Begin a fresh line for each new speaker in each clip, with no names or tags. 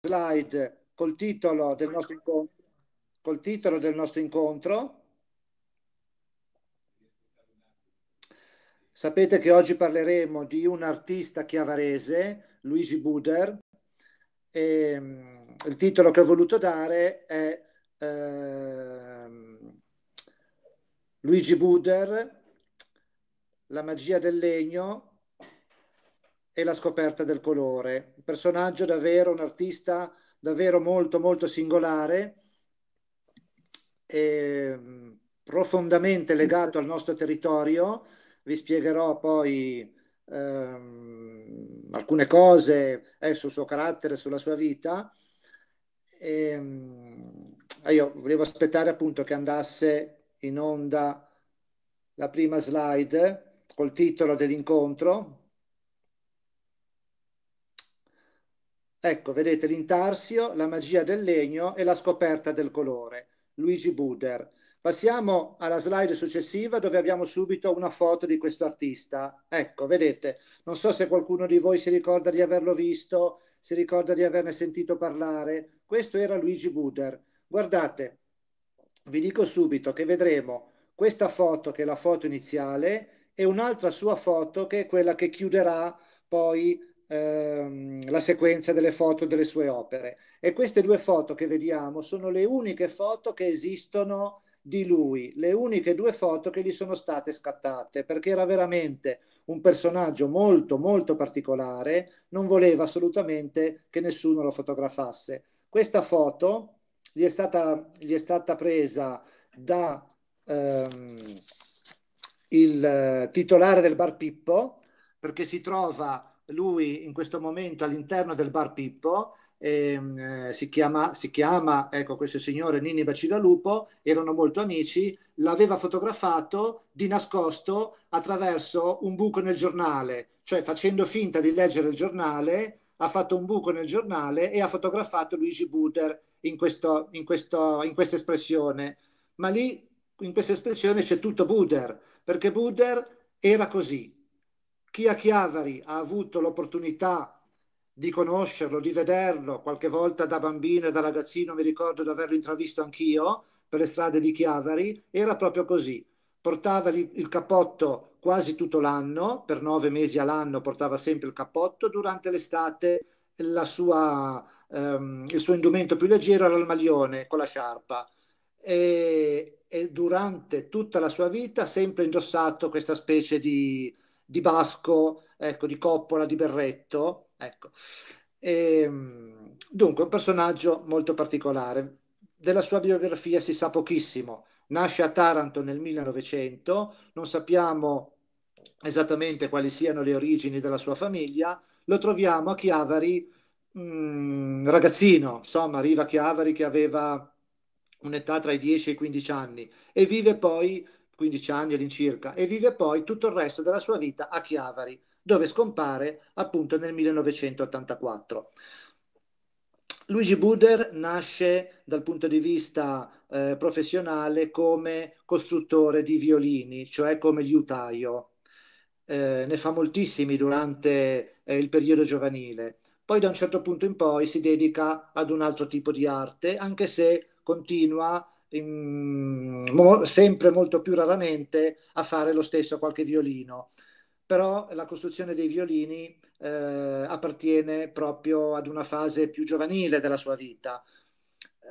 slide col titolo del nostro incontro. Col titolo del nostro incontro. Sapete che oggi parleremo di un artista chiavarese, Luigi Buder. E, mm, il titolo che ho voluto dare è uh, Luigi Buder, la magia del legno e la scoperta del colore. Un personaggio davvero, un artista davvero molto molto singolare, ehm, profondamente legato al nostro territorio. Vi spiegherò poi ehm, alcune cose eh, sul suo carattere, sulla sua vita. E, eh, ah, io volevo aspettare appunto che andasse in onda la prima slide col titolo dell'incontro Ecco, vedete l'intarsio, la magia del legno e la scoperta del colore. Luigi Buder. Passiamo alla slide successiva dove abbiamo subito una foto di questo artista. Ecco, vedete, non so se qualcuno di voi si ricorda di averlo visto, si ricorda di averne sentito parlare. Questo era Luigi Buder. Guardate, vi dico subito che vedremo questa foto che è la foto iniziale e un'altra sua foto che è quella che chiuderà poi Ehm, la sequenza delle foto delle sue opere. E queste due foto che vediamo sono le uniche foto che esistono di lui, le uniche due foto che gli sono state scattate, perché era veramente un personaggio molto molto particolare, non voleva assolutamente che nessuno lo fotografasse. Questa foto gli è stata, gli è stata presa da ehm, il eh, titolare del bar Pippo, perché si trova lui in questo momento all'interno del bar Pippo, ehm, eh, si, chiama, si chiama, ecco questo signore Nini Bacigalupo, erano molto amici, l'aveva fotografato di nascosto attraverso un buco nel giornale, cioè facendo finta di leggere il giornale, ha fatto un buco nel giornale e ha fotografato Luigi Buder in, questo, in, questo, in questa espressione. Ma lì in questa espressione c'è tutto Buder, perché Buder era così, chi a Chiavari ha avuto l'opportunità di conoscerlo, di vederlo, qualche volta da bambino e da ragazzino mi ricordo di averlo intravisto anch'io per le strade di Chiavari, era proprio così. Portava il cappotto quasi tutto l'anno, per nove mesi all'anno portava sempre il cappotto, durante l'estate sua, ehm, il suo indumento più leggero era il maglione con la sciarpa e, e durante tutta la sua vita ha sempre indossato questa specie di, di Basco, ecco, di Coppola, di Berretto. Ecco. E, ehm, dunque, un personaggio molto particolare. Della sua biografia si sa pochissimo. Nasce a Taranto nel 1900, non sappiamo esattamente quali siano le origini della sua famiglia. Lo troviamo a Chiavari, mh, mm, ragazzino, insomma, arriva a Chiavari che aveva un'età tra i 10 e i 15 anni e vive poi 15 anni all'incirca, e vive poi tutto il resto della sua vita a Chiavari, dove scompare appunto nel 1984. Luigi Buder nasce dal punto di vista eh, professionale come costruttore di violini, cioè come liutaio. Eh, ne fa moltissimi durante eh, il periodo giovanile. Poi da un certo punto in poi si dedica ad un altro tipo di arte, anche se continua in, ehm, mo, sempre molto più raramente a fare lo stesso qualche violino. Però la costruzione dei violini eh, appartiene proprio ad una fase più giovanile della sua vita.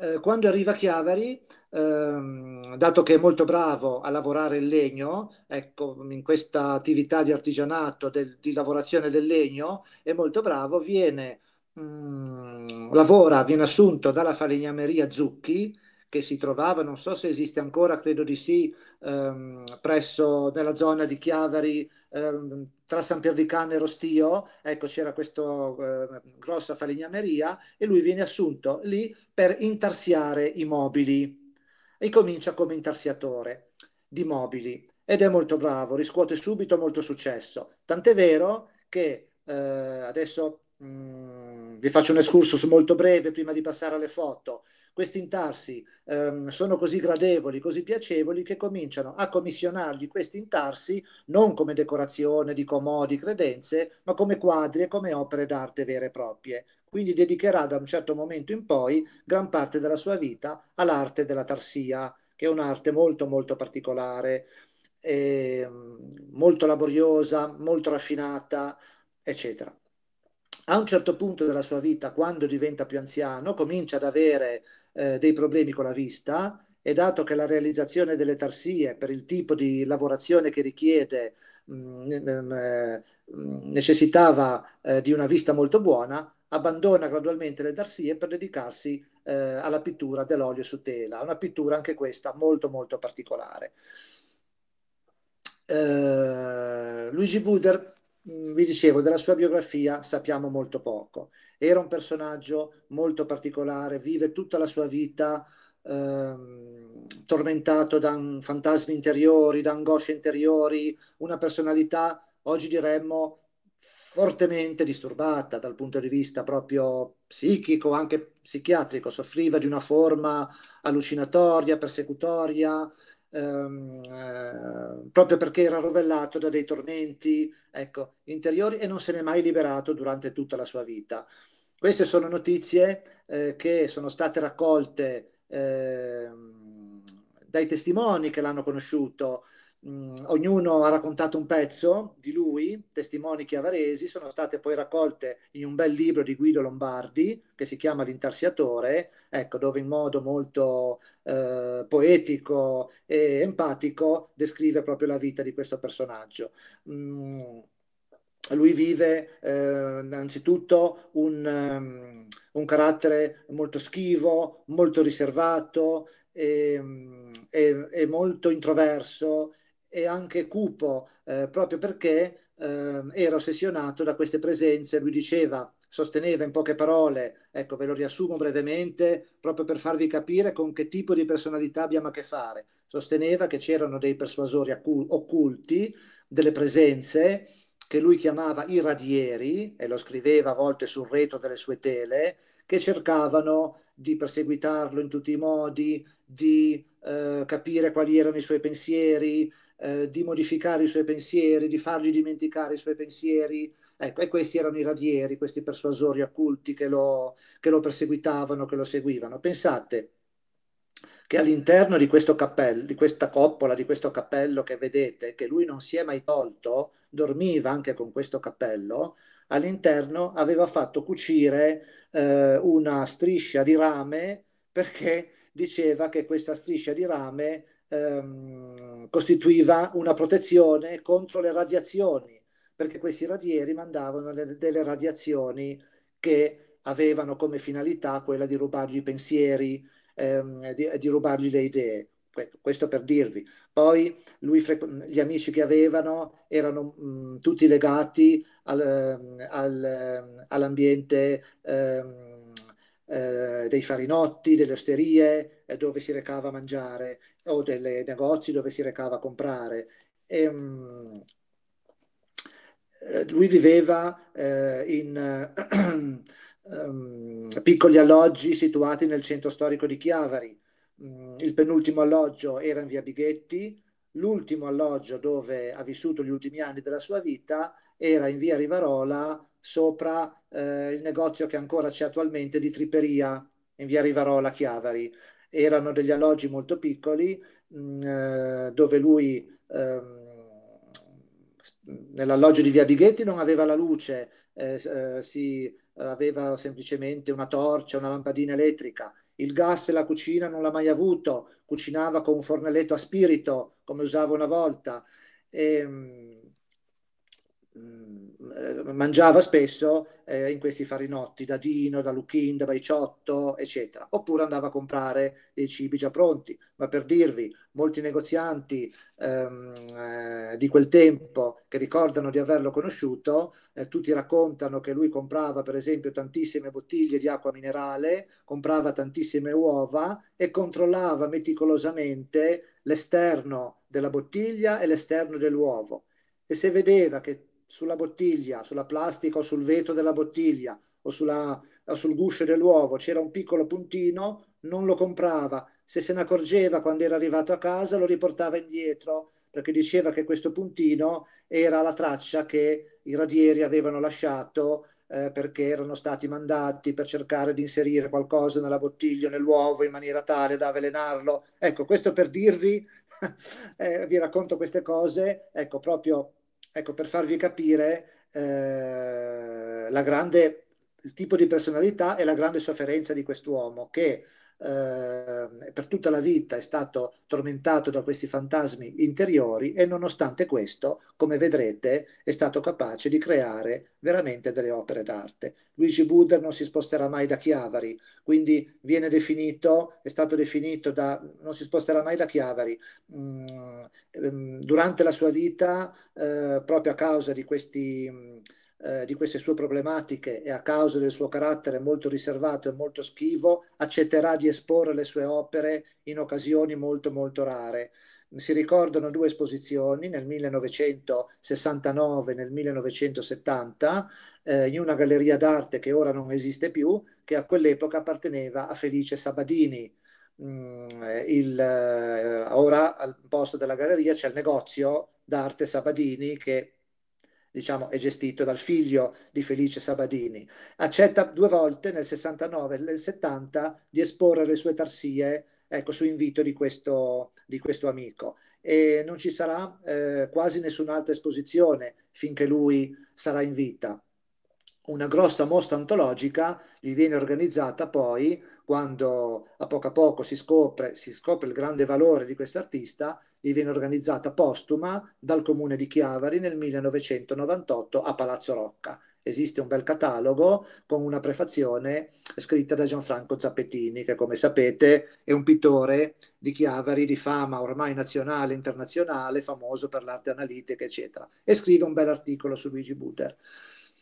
Eh, quando arriva Chiavari, ehm, dato che è molto bravo a lavorare il legno, ecco, in questa attività di artigianato del, di lavorazione del legno, è molto bravo, viene, mh, mm, lavora, viene assunto dalla falegnameria Zucchi, che si trovava, non so se esiste ancora, credo di sì, ehm, presso nella zona di Chiavari, ehm, tra San Pierdicano e Rostio, ecco c'era questa eh, grossa falegnameria e lui viene assunto lì per intarsiare i mobili e comincia come intarsiatore di mobili ed è molto bravo, riscuote subito molto successo, tant'è vero che eh, adesso... Mh, mm, vi faccio un excursus molto breve prima di passare alle foto. Questi intarsi ehm, sono così gradevoli, così piacevoli che cominciano a commissionargli questi intarsi non come decorazione di comodi, credenze, ma come quadri e come opere d'arte vere e proprie. Quindi dedicherà da un certo momento in poi gran parte della sua vita all'arte della tarsia, che è un'arte molto molto particolare, eh, molto laboriosa, molto raffinata, eccetera a un certo punto della sua vita, quando diventa più anziano, comincia ad avere eh, dei problemi con la vista e dato che la realizzazione delle tarsie per il tipo di lavorazione che richiede mh, mm, mh, mm, necessitava eh, di una vista molto buona, abbandona gradualmente le tarsie per dedicarsi eh, alla pittura dell'olio su tela, una pittura anche questa molto molto particolare. Eh, Luigi Buder Mm, vi dicevo, della sua biografia sappiamo molto poco. Era un personaggio molto particolare, vive tutta la sua vita ehm, tormentato da fantasmi interiori, da angosce interiori, una personalità, oggi diremmo, fortemente disturbata dal punto di vista proprio psichico, anche psichiatrico, soffriva di una forma allucinatoria, persecutoria, ehm, eh, proprio perché era rovellato da dei tormenti ecco, interiori e non se n'è mai liberato durante tutta la sua vita. Queste sono notizie eh, che sono state raccolte eh, dai testimoni che l'hanno conosciuto, mh, mm, ognuno ha raccontato un pezzo di lui, testimoni chiavaresi, sono state poi raccolte in un bel libro di Guido Lombardi che si chiama L'intarsiatore, ecco, dove in modo molto eh, poetico e empatico descrive proprio la vita di questo personaggio. Mm, lui vive eh, innanzitutto un, um, un carattere molto schivo, molto riservato, e mm, molto introverso e anche cupo eh, proprio perché eh, era ossessionato da queste presenze, lui diceva, sosteneva in poche parole, ecco ve lo riassumo brevemente, proprio per farvi capire con che tipo di personalità abbiamo a che fare, sosteneva che c'erano dei persuasori occulti, delle presenze che lui chiamava i radieri, e lo scriveva a volte sul retro delle sue tele, che cercavano di perseguitarlo in tutti i modi, di eh, capire quali erano i suoi pensieri, eh, di modificare i suoi pensieri, di fargli dimenticare i suoi pensieri. Ecco, e questi erano i radieri, questi persuasori occulti che lo, che lo perseguitavano, che lo seguivano. Pensate che all'interno di, questo cappello, di questa coppola, di questo cappello che vedete, che lui non si è mai tolto, dormiva anche con questo cappello, all'interno aveva fatto cucire eh, una striscia di rame perché diceva che questa striscia di rame ehm, costituiva una protezione contro le radiazioni, perché questi radieri mandavano le, delle radiazioni che avevano come finalità quella di rubargli i pensieri, ehm, di, di rubargli le idee questo per dirvi. Poi lui, gli amici che avevano erano mh, mm, tutti legati al, al, all'ambiente ehm, eh, dei farinotti, delle osterie, eh, dove si recava a mangiare o dei negozi dove si recava a comprare. E, um, eh, lui viveva eh, in um, piccoli alloggi situati nel centro storico di Chiavari. Mm, il penultimo alloggio era in via Bighetti, l'ultimo alloggio dove ha vissuto gli ultimi anni della sua vita era in via Rivarola, sopra eh, il negozio che ancora c'è attualmente di Triperia, in via Rivarola Chiavari erano degli alloggi molto piccoli mh, mm, eh, dove lui ehm, nell'alloggio di via Bighetti non aveva la luce, eh, eh si eh, aveva semplicemente una torcia, una lampadina elettrica. Il gas e la cucina non l'ha mai avuto, cucinava con un fornelletto a spirito come usava una volta. E, ehm, mm, mangiava spesso eh, in questi farinotti da Dino, da Luchin, da Baiciotto, eccetera. Oppure andava a comprare dei cibi già pronti. Ma per dirvi, molti negozianti ehm, eh, di quel tempo che ricordano di averlo conosciuto, eh, tutti raccontano che lui comprava per esempio tantissime bottiglie di acqua minerale, comprava tantissime uova e controllava meticolosamente l'esterno della bottiglia e l'esterno dell'uovo. E se vedeva che sulla bottiglia, sulla plastica o sul vetro della bottiglia o, sulla, o sul guscio dell'uovo c'era un piccolo puntino, non lo comprava. Se se ne accorgeva quando era arrivato a casa, lo riportava indietro perché diceva che questo puntino era la traccia che i radieri avevano lasciato eh, perché erano stati mandati per cercare di inserire qualcosa nella bottiglia, nell'uovo, in maniera tale da avvelenarlo. Ecco, questo per dirvi, eh, vi racconto queste cose, ecco, proprio Ecco, per farvi capire eh, grande, il tipo di personalità e la grande sofferenza di quest'uomo che eh, per tutta la vita è stato tormentato da questi fantasmi interiori e nonostante questo, come vedrete, è stato capace di creare veramente delle opere d'arte. Luigi Buder non si sposterà mai da Chiavari, quindi viene definito, è stato definito da non si sposterà mai da Chiavari. Mm, ehm, durante la sua vita, eh, proprio a causa di questi mm, eh, di queste sue problematiche e a causa del suo carattere molto riservato e molto schivo accetterà di esporre le sue opere in occasioni molto molto rare. Si ricordano due esposizioni nel 1969 e nel 1970 eh, in una galleria d'arte che ora non esiste più, che a quell'epoca apparteneva a Felice Sabadini. Mm, eh, il, eh, ora al posto della galleria c'è il negozio d'arte Sabadini che diciamo, è gestito dal figlio di Felice Sabadini. Accetta due volte, nel 69 e nel 70, di esporre le sue tarsie ecco, su invito di questo, di questo amico. E non ci sarà eh, quasi nessun'altra esposizione finché lui sarà in vita. Una grossa mostra antologica gli viene organizzata poi quando a poco a poco si scopre, si scopre il grande valore di questo artista gli viene organizzata postuma dal comune di Chiavari nel 1998 a Palazzo Rocca. Esiste un bel catalogo con una prefazione scritta da Gianfranco Zappettini, che come sapete è un pittore di Chiavari di fama ormai nazionale e internazionale, famoso per l'arte analitica, eccetera. E scrive un bel articolo su Luigi Butter,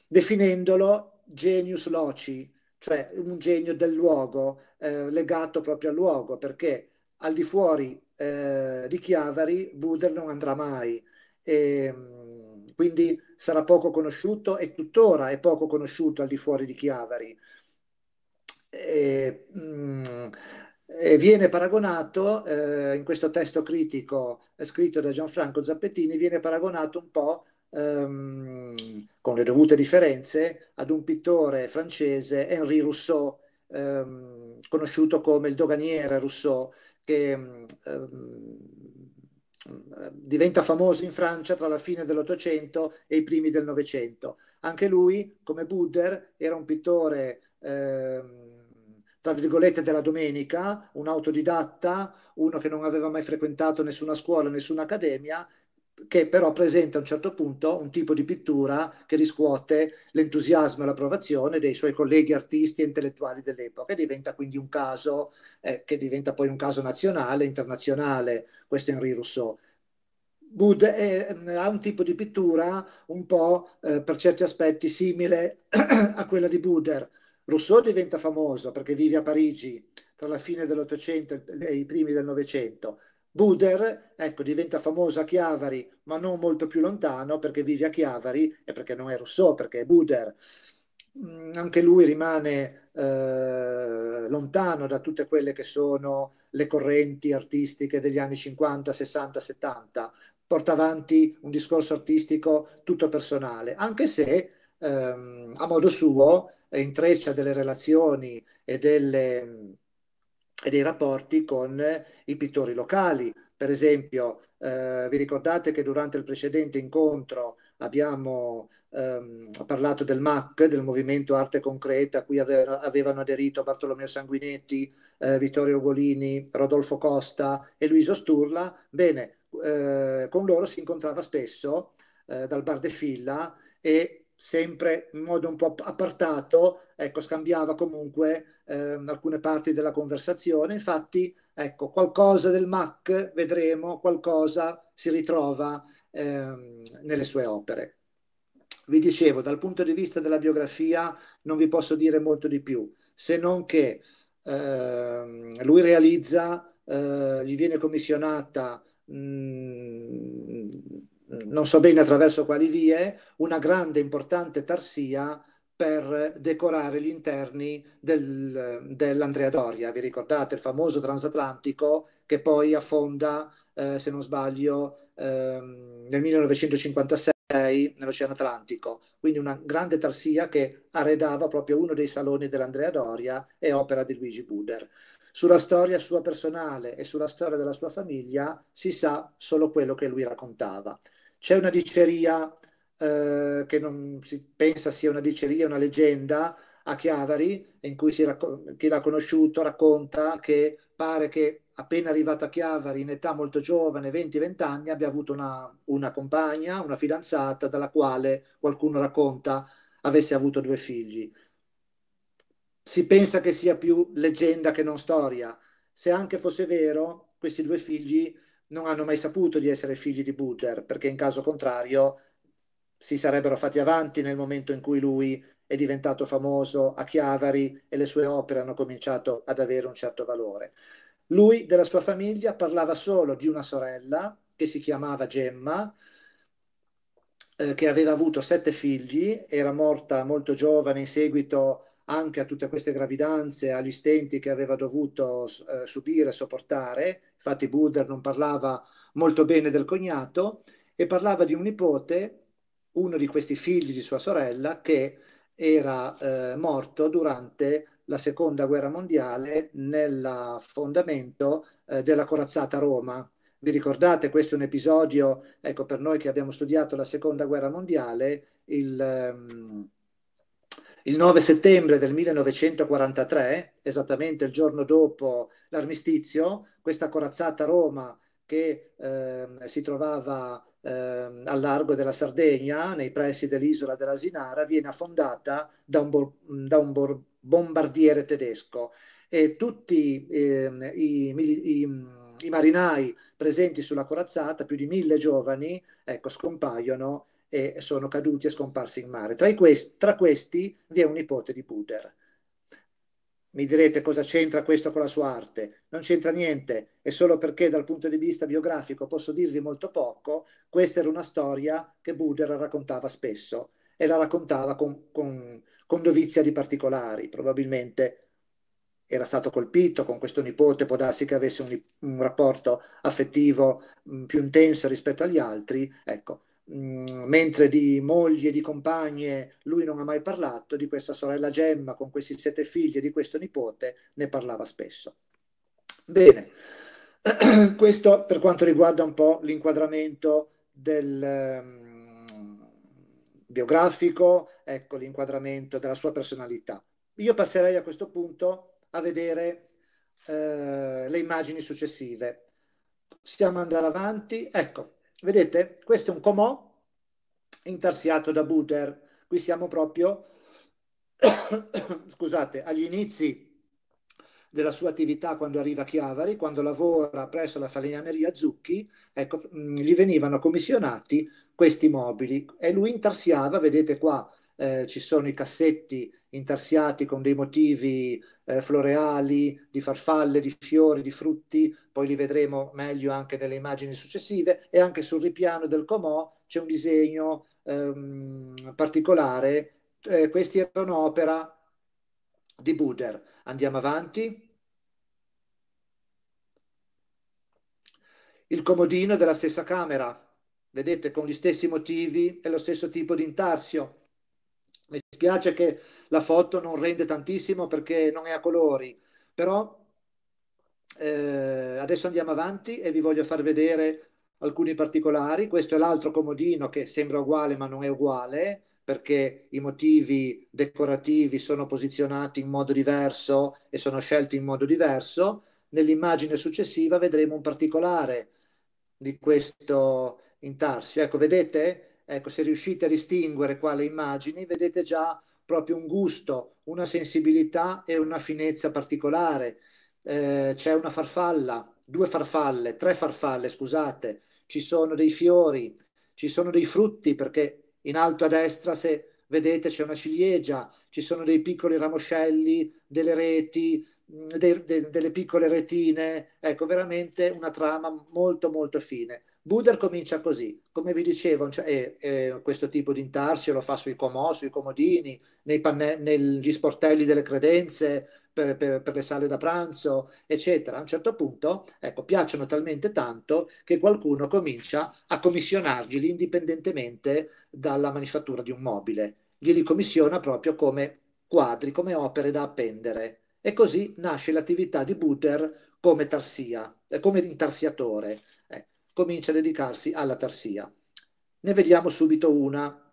definendolo genius loci, cioè un genio del luogo, eh, legato proprio al luogo, perché al di fuori eh, di Chiavari Buder non andrà mai. E, ehm, quindi sarà poco conosciuto e tuttora è poco conosciuto al di fuori di Chiavari. E, mh, mm, e viene paragonato, eh, in questo testo critico eh, scritto da Gianfranco Zappettini, viene paragonato un po' ehm, con le dovute differenze ad un pittore francese, Henri Rousseau, ehm, conosciuto come il doganiere Rousseau, che ehm, ehm, diventa famoso in Francia tra la fine dell'Ottocento e i primi del Novecento. Anche lui, come Budder, era un pittore, eh, tra virgolette, della domenica, un autodidatta, uno che non aveva mai frequentato nessuna scuola, nessuna accademia che però presenta a un certo punto un tipo di pittura che riscuote l'entusiasmo e l'approvazione dei suoi colleghi artisti e intellettuali dell'epoca e diventa quindi un caso eh, che diventa poi un caso nazionale, internazionale, questo Henri Rousseau. Bud eh, eh, ha un tipo di pittura un po' eh, per certi aspetti simile a quella di Buder. Rousseau diventa famoso perché vive a Parigi tra la fine dell'Ottocento e i primi del Novecento. Buder, ecco, diventa famoso a Chiavari, ma non molto più lontano perché vive a Chiavari e perché non è Rousseau, perché è Buder. Mm, anche lui rimane eh, lontano da tutte quelle che sono le correnti artistiche degli anni 50, 60, 70. Porta avanti un discorso artistico tutto personale, anche se ehm, a modo suo intreccia delle relazioni e delle e dei rapporti con i pittori locali. Per esempio, eh, vi ricordate che durante il precedente incontro abbiamo ehm, parlato del MAC, del Movimento Arte Concreta, a cui avevano, avevano aderito Bartolomeo Sanguinetti, eh, Vittorio Ugolini, Rodolfo Costa e Luiso Sturla. Bene, eh, con loro si incontrava spesso eh, dal Bar de Filla e sempre in modo un po' appartato, ecco, scambiava comunque eh, alcune parti della conversazione. Infatti, ecco, qualcosa del Mac vedremo, qualcosa si ritrova eh, nelle sue opere. Vi dicevo, dal punto di vista della biografia non vi posso dire molto di più, se non che eh, lui realizza, eh, gli viene commissionata mh, mm, non so bene attraverso quali vie, una grande importante tarsia per decorare gli interni del, dell'Andrea Doria. Vi ricordate il famoso transatlantico che poi affonda, eh, se non sbaglio, ehm, nel 1956 nell'Oceano Atlantico. Quindi una grande tarsia che arredava proprio uno dei saloni dell'Andrea Doria e opera di Luigi Buder. Sulla storia sua personale e sulla storia della sua famiglia si sa solo quello che lui raccontava. C'è una diceria eh, che non si pensa sia una diceria, una leggenda a Chiavari, in cui racco- chi l'ha conosciuto racconta che pare che appena arrivato a Chiavari, in età molto giovane, 20-20 anni, abbia avuto una, una compagna, una fidanzata, dalla quale qualcuno racconta avesse avuto due figli. Si pensa che sia più leggenda che non storia. Se anche fosse vero, questi due figli non hanno mai saputo di essere figli di Buddha, perché in caso contrario si sarebbero fatti avanti nel momento in cui lui è diventato famoso a Chiavari e le sue opere hanno cominciato ad avere un certo valore. Lui della sua famiglia parlava solo di una sorella che si chiamava Gemma, eh, che aveva avuto sette figli, era morta molto giovane in seguito a anche a tutte queste gravidanze, agli stenti che aveva dovuto eh, subire, sopportare. Infatti Buder non parlava molto bene del cognato e parlava di un nipote, uno di questi figli di sua sorella, che era eh, morto durante la seconda guerra mondiale nell'affondamento eh, della corazzata Roma. Vi ricordate, questo è un episodio, ecco, per noi che abbiamo studiato la seconda guerra mondiale, il... Um, il 9 settembre del 1943, esattamente il giorno dopo l'armistizio, questa corazzata Roma che eh, si trovava eh, al largo della Sardegna, nei pressi dell'isola della Sinara, viene affondata da un, bo- da un bo- bombardiere tedesco e tutti eh, i, i, i, i, marinai presenti sulla corazzata, più di mille giovani, ecco, scompaiono e sono caduti e scomparsi in mare. Tra questi, tra questi vi è un nipote di Buder. Mi direte cosa c'entra questo con la sua arte? Non c'entra niente, è solo perché dal punto di vista biografico posso dirvi molto poco, questa era una storia che Buder raccontava spesso e la raccontava con, con, con dovizia di particolari, probabilmente era stato colpito con questo nipote, può darsi che avesse un, un rapporto affettivo mh, mm, più intenso rispetto agli altri, ecco, mentre di mogli e di compagne lui non ha mai parlato, di questa sorella Gemma con questi sette figli e di questo nipote ne parlava spesso. Bene, questo per quanto riguarda un po' l'inquadramento del... Um, biografico, ecco l'inquadramento della sua personalità. Io passerei a questo punto a vedere eh, le immagini successive. Possiamo andare avanti? Ecco, Vedete, questo è un comò intarsiato da Buter. Qui siamo proprio, scusate, agli inizi della sua attività quando arriva a Chiavari, quando lavora presso la falegnameria Zucchi, ecco, mm, gli venivano commissionati questi mobili e lui intarsiava, vedete qua eh, ci sono i cassetti intarsiati con dei motivi eh, floreali, di farfalle, di fiori, di frutti, poi li vedremo meglio anche nelle immagini successive, e anche sul ripiano del Comò c'è un disegno ehm, particolare. Eh, questi erano opera di Buder. Andiamo avanti. Il comodino della stessa camera, vedete, con gli stessi motivi e lo stesso tipo di intarsio dispiace che la foto non rende tantissimo perché non è a colori, però eh, adesso andiamo avanti e vi voglio far vedere alcuni particolari. Questo è l'altro comodino che sembra uguale ma non è uguale perché i motivi decorativi sono posizionati in modo diverso e sono scelti in modo diverso. Nell'immagine successiva vedremo un particolare di questo intarsio. Ecco, vedete? Ecco, se riuscite a distinguere qua le immagini, vedete già proprio un gusto, una sensibilità e una finezza particolare. Eh, c'è una farfalla, due farfalle, tre farfalle, scusate, ci sono dei fiori, ci sono dei frutti, perché in alto a destra, se vedete, c'è una ciliegia, ci sono dei piccoli ramoscelli, delle reti, mm, de, de, delle piccole retine, ecco, veramente una trama molto molto fine. Buder comincia così, come vi dicevo, cioè, è, è questo tipo di intarsio lo fa sui comò, sui comodini, panne- negli sportelli delle credenze, per, per, per, le sale da pranzo, eccetera. A un certo punto, ecco, piacciono talmente tanto che qualcuno comincia a commissionarglieli indipendentemente dalla manifattura di un mobile. Glieli commissiona proprio come quadri, come opere da appendere. E così nasce l'attività di Buder come tarsia, eh, come intarsiatore comincia a dedicarsi alla tarsia. Ne vediamo subito una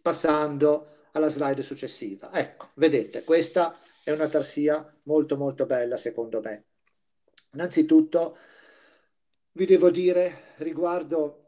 passando alla slide successiva. Ecco, vedete, questa è una tarsia molto molto bella secondo me. Innanzitutto vi devo dire riguardo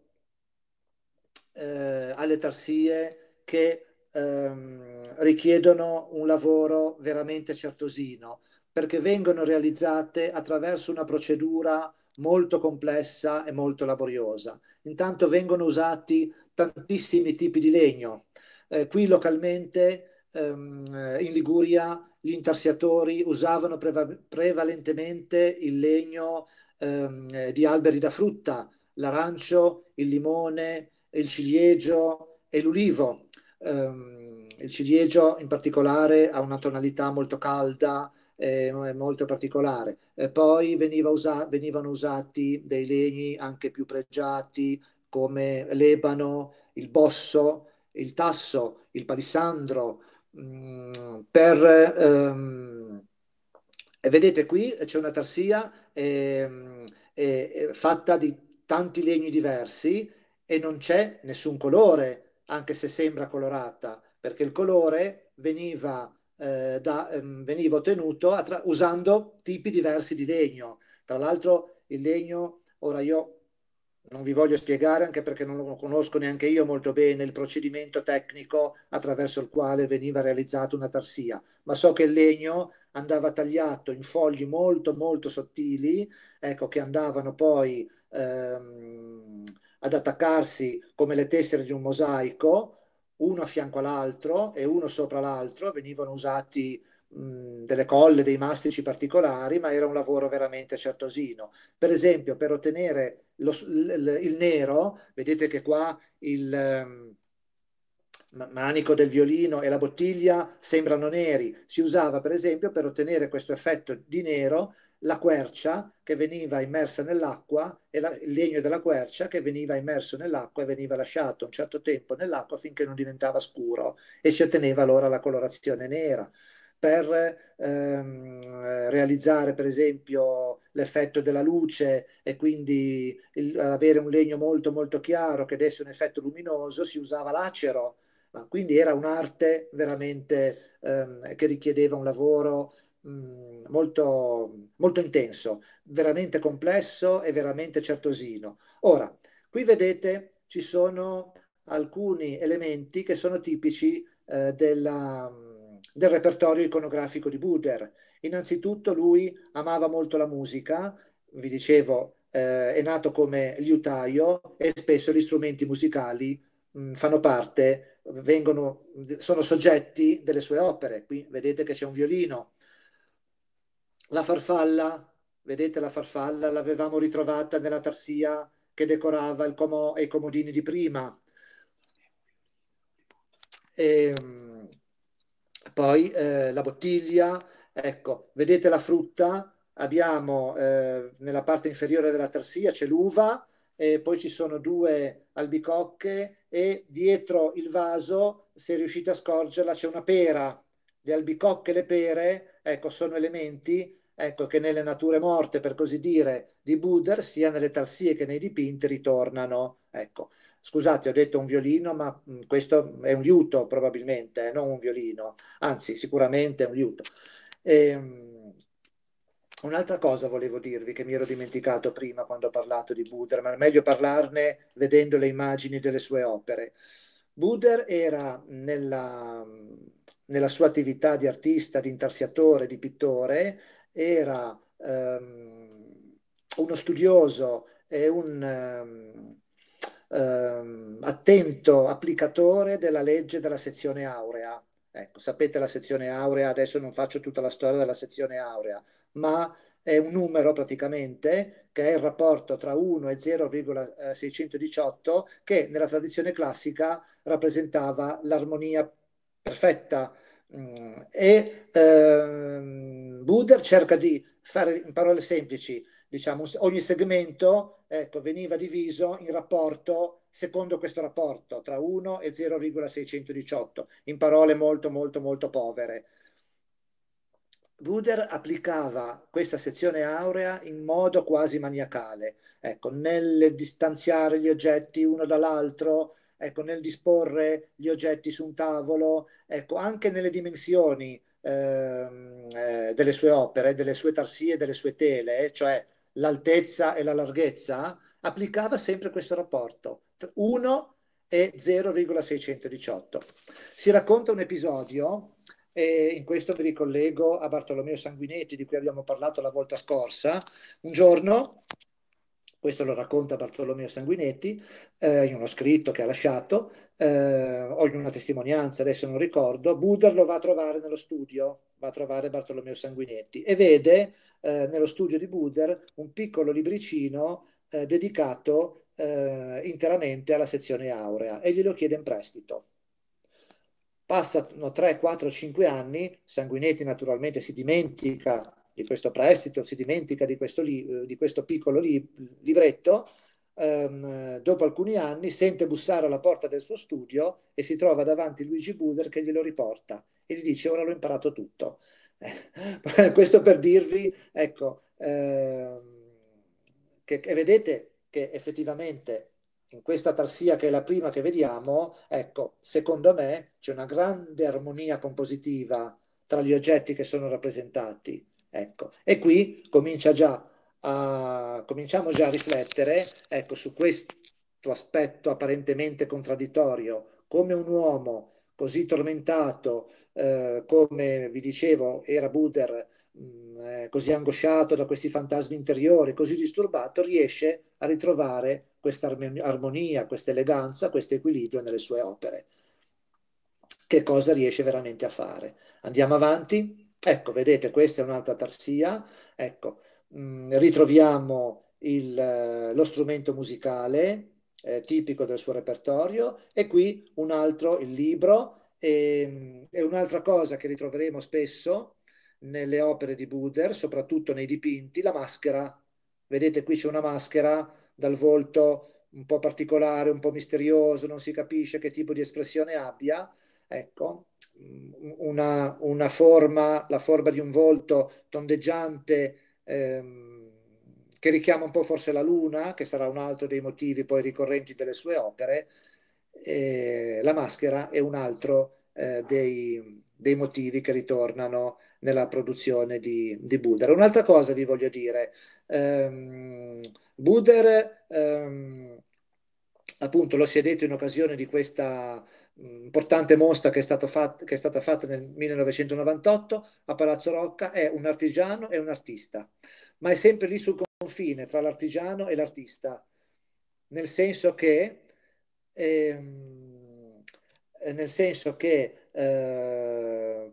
eh, alle tarsie che ehm, richiedono un lavoro veramente certosino perché vengono realizzate attraverso una procedura molto complessa e molto laboriosa. Intanto vengono usati tantissimi tipi di legno. Eh, qui localmente ehm, in Liguria gli intarsiatori usavano preva- prevalentemente il legno ehm, di alberi da frutta, l'arancio, il limone, il ciliegio e l'ulivo. Eh, il ciliegio in particolare ha una tonalità molto calda, eh, molto particolare. E poi veniva usa- venivano usati dei legni anche più pregiati come l'ebano, il bosso, il tasso, il palissandro, mh, mm, per... Ehm, e vedete qui c'è una tarsia eh, eh, fatta di tanti legni diversi e non c'è nessun colore, anche se sembra colorata, perché il colore veniva eh, da, ehm, veniva ottenuto usando tipi diversi di legno. Tra l'altro il legno, ora io non vi voglio spiegare anche perché non lo conosco neanche io molto bene il procedimento tecnico attraverso il quale veniva realizzata una tarsia, ma so che il legno andava tagliato in fogli molto molto sottili, ecco che andavano poi ehm, ad attaccarsi come le tessere di un mosaico uno a fianco all'altro e uno sopra l'altro, venivano usati mh, delle colle, dei mastici particolari, ma era un lavoro veramente certosino. Per esempio, per ottenere lo, il, il nero, vedete che qua il... Um, manico del violino e la bottiglia sembrano neri. Si usava per esempio per ottenere questo effetto di nero la quercia che veniva immersa nell'acqua e la, il legno della quercia che veniva immerso nell'acqua e veniva lasciato un certo tempo nell'acqua finché non diventava scuro e si otteneva allora la colorazione nera. Per ehm, realizzare per esempio l'effetto della luce e quindi il, avere un legno molto molto chiaro che desse un effetto luminoso si usava l'acero, quindi era un'arte veramente ehm, che richiedeva un lavoro molto, molto intenso, veramente complesso e veramente certosino. Ora, qui vedete ci sono alcuni elementi che sono tipici eh, della, del repertorio iconografico di Buder. Innanzitutto lui amava molto la musica, vi dicevo, eh, è nato come liutaio e spesso gli strumenti musicali mh, fanno parte, vengono, sono soggetti delle sue opere. Qui vedete che c'è un violino, la farfalla, vedete la farfalla, l'avevamo ritrovata nella tarsia che decorava com- i comodini di prima. E, ehm, poi eh, la bottiglia, ecco, vedete la frutta, abbiamo eh, nella parte inferiore della tarsia c'è l'uva, e poi ci sono due albicocche e dietro il vaso, se riuscite a scorgerla, c'è una pera le albicocche e le pere ecco, sono elementi ecco, che nelle nature morte, per così dire, di Buder, sia nelle tarsie che nei dipinti, ritornano. Ecco. Scusate, ho detto un violino, ma mm, questo è un liuto probabilmente, eh, non un violino, anzi sicuramente è un liuto. E, ehm, Un'altra cosa volevo dirvi che mi ero dimenticato prima quando ho parlato di Buder, ma è meglio parlarne vedendo le immagini delle sue opere. Buder era nella, nella sua attività di artista, di intarsiatore, di pittore, era ehm, uno studioso e un ehm, ehm, attento applicatore della legge della sezione aurea. Ecco, sapete la sezione aurea, adesso non faccio tutta la storia della sezione aurea, ma è un numero praticamente che è il rapporto tra 1 e 0,618 eh, che nella tradizione classica rappresentava l'armonia perfetta mm, e ehm, Buder cerca di fare in parole semplici, diciamo, ogni segmento ecco, veniva diviso in rapporto secondo questo rapporto tra 1 e 0,618, in parole molto molto molto povere. Buder applicava questa sezione aurea in modo quasi maniacale, ecco, nel distanziare gli oggetti uno dall'altro, ecco, nel disporre gli oggetti su un tavolo, ecco, anche nelle dimensioni ehm, eh, delle sue opere, delle sue tarsie, delle sue tele, cioè l'altezza e la larghezza, applicava sempre questo rapporto, 1 e 0,618. Si racconta un episodio, e in questo mi ricollego a Bartolomeo Sanguinetti, di cui abbiamo parlato la volta scorsa, un giorno questo lo racconta Bartolomeo Sanguinetti eh, in uno scritto che ha lasciato, eh, o in una testimonianza, adesso non ricordo, Buder lo va a trovare nello studio, va a trovare Bartolomeo Sanguinetti e vede eh, nello studio di Buder un piccolo libricino eh, dedicato eh, interamente alla sezione aurea e glielo chiede in prestito. Passano 3, 4, 5 anni, Sanguinetti naturalmente si dimentica di questo prestito, si dimentica di questo, li, eh, di questo piccolo li, libretto, ehm, eh, dopo alcuni anni sente bussare alla porta del suo studio e si trova davanti Luigi Buder che glielo riporta e gli dice ora l'ho imparato tutto. questo per dirvi, ecco, ehm, che, che vedete che effettivamente in questa tarsia che è la prima che vediamo, ecco, secondo me c'è una grande armonia compositiva tra gli oggetti che sono rappresentati. Ecco. E qui comincia già a, cominciamo già a riflettere ecco, su questo aspetto apparentemente contraddittorio, come un uomo così tormentato, eh, come vi dicevo era Buder, mh, mm, eh, così angosciato da questi fantasmi interiori, così disturbato, riesce a ritrovare questa armonia, questa eleganza, questo equilibrio nelle sue opere. Che cosa riesce veramente a fare? Andiamo avanti. Ecco, vedete, questa è un'altra tarsia. Ecco, mh, mm, ritroviamo il, eh, lo strumento musicale eh, tipico del suo repertorio e qui un altro, il libro. E, e mm, un'altra cosa che ritroveremo spesso nelle opere di Buder, soprattutto nei dipinti, la maschera. Vedete, qui c'è una maschera dal volto un po' particolare, un po' misterioso, non si capisce che tipo di espressione abbia. Ecco, una, una forma, la forma di un volto tondeggiante ehm, che richiama un po' forse la luna, che sarà un altro dei motivi poi ricorrenti delle sue opere, e la maschera è un altro eh, dei, dei, motivi che ritornano nella produzione di, di Buder. Un'altra cosa vi voglio dire, ehm, Buder ehm, appunto lo si è detto in occasione di questa importante mostra che è, fatto, che è, stata fatta nel 1998 a Palazzo Rocca è un artigiano e un artista, ma è sempre lì sul confine tra l'artigiano e l'artista, nel senso che, ehm, eh, nel senso che eh,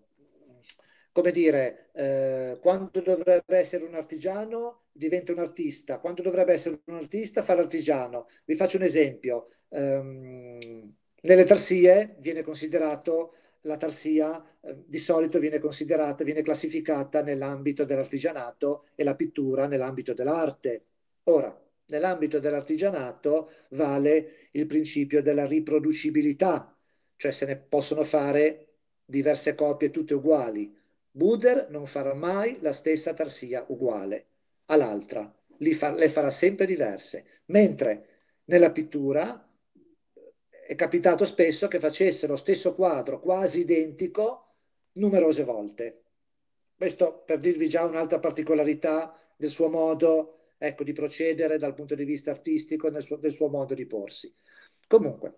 come dire, eh, quando dovrebbe essere un artigiano diventa un artista, quando dovrebbe essere un artista fa l'artigiano. Vi faccio un esempio. Um, nelle tarsie viene considerato la tarsia eh, di solito viene considerata, viene classificata nell'ambito dell'artigianato e la pittura nell'ambito dell'arte. Ora, nell'ambito dell'artigianato vale il principio della riproducibilità, cioè se ne possono fare diverse copie tutte uguali. Buder non farà mai la stessa tarsia uguale all'altra, fa, le farà sempre diverse, mentre nella pittura è capitato spesso che facesse lo stesso quadro quasi identico numerose volte. Questo per dirvi già un'altra particolarità del suo modo ecco, di procedere dal punto di vista artistico, del suo, del suo modo di porsi. Comunque,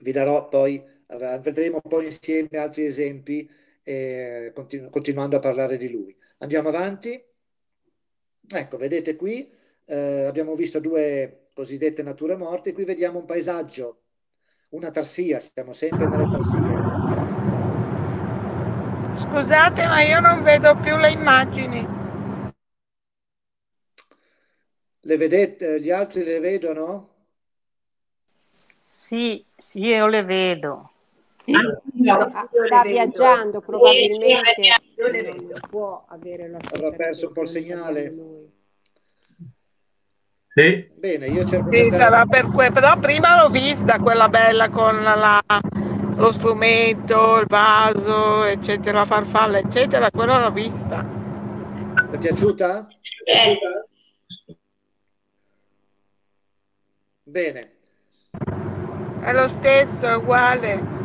vi darò poi, eh, vedremo poi insieme altri esempi eh, continu- continuando a parlare di lui. Andiamo avanti. Ecco, vedete qui, eh, abbiamo visto due cosiddette nature morte, qui vediamo un paesaggio una tarsia, siamo sempre nella tarsie. Scusate, ma io non vedo più le immagini. Le vedete, gli altri le vedono? Sì, sì, io le vedo. sta viaggiando probabilmente. Io le vedo. Può avere la Avrà perso un po' il segnale. Sì. Bene, io cerco sì, di sarà per que- però prima l'ho vista quella bella con la, la, lo strumento, il vaso, eccetera, la farfalla, eccetera, quella l'ho vista. Ti è piaciuta? Bella. Bene. È lo stesso, è uguale.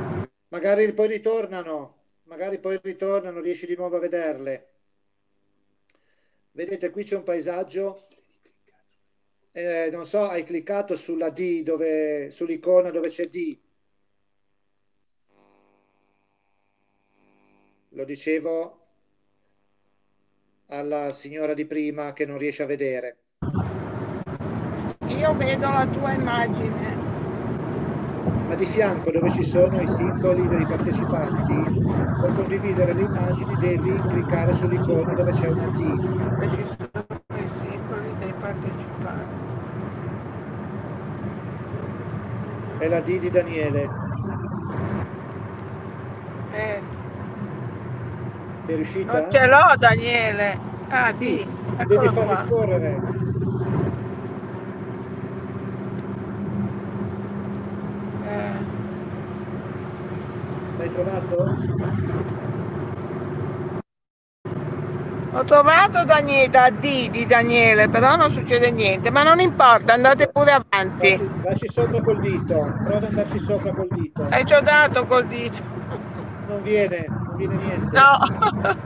Magari poi ritornano, magari poi ritornano, riesci di nuovo a vederle. Vedete, qui c'è un paesaggio eh, non so, hai cliccato sulla D, dove, sull'icona dove c'è D. Lo dicevo alla signora di prima che non riesce a vedere. Io vedo la tua immagine. Ma di fianco dove ci sono i simboli dei partecipanti, per condividere le immagini devi cliccare sull'icona dove c'è una D. È la D di Daniele. Eh. È riuscita? Non ce l'ho Daniele. Ah, D. D. Devi farmi qua. scorrere. Eh. L'hai trovato? Ho trovato Daniele, da D di Daniele, però non succede niente, ma non importa, andate pure avanti. Dacci, sopra col dito, prova ad andarci sopra col dito. E ci ho dato col dito. Non viene, non viene niente. No,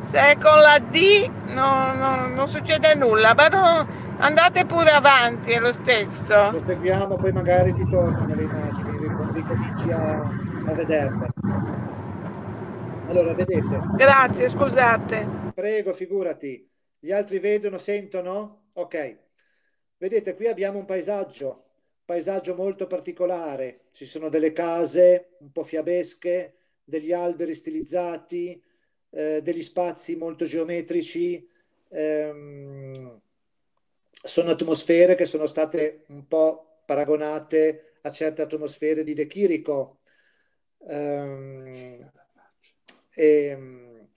se è con la D no, no, non succede nulla, però andate pure avanti, è lo stesso. Proseguiamo, poi magari ti tornano le immagini, ricominci a, a vederle. Allora, vedete. Grazie, scusate. Prego, figurati. Gli altri vedono, sentono? Ok. Vedete, qui abbiamo un paesaggio, paesaggio molto particolare. Ci sono delle case un po' fiabesche, degli alberi stilizzati, eh, degli spazi molto geometrici. Ehm, sono atmosfere che sono state un po' paragonate a certe atmosfere di De Chirico. Ehm, e, ehm,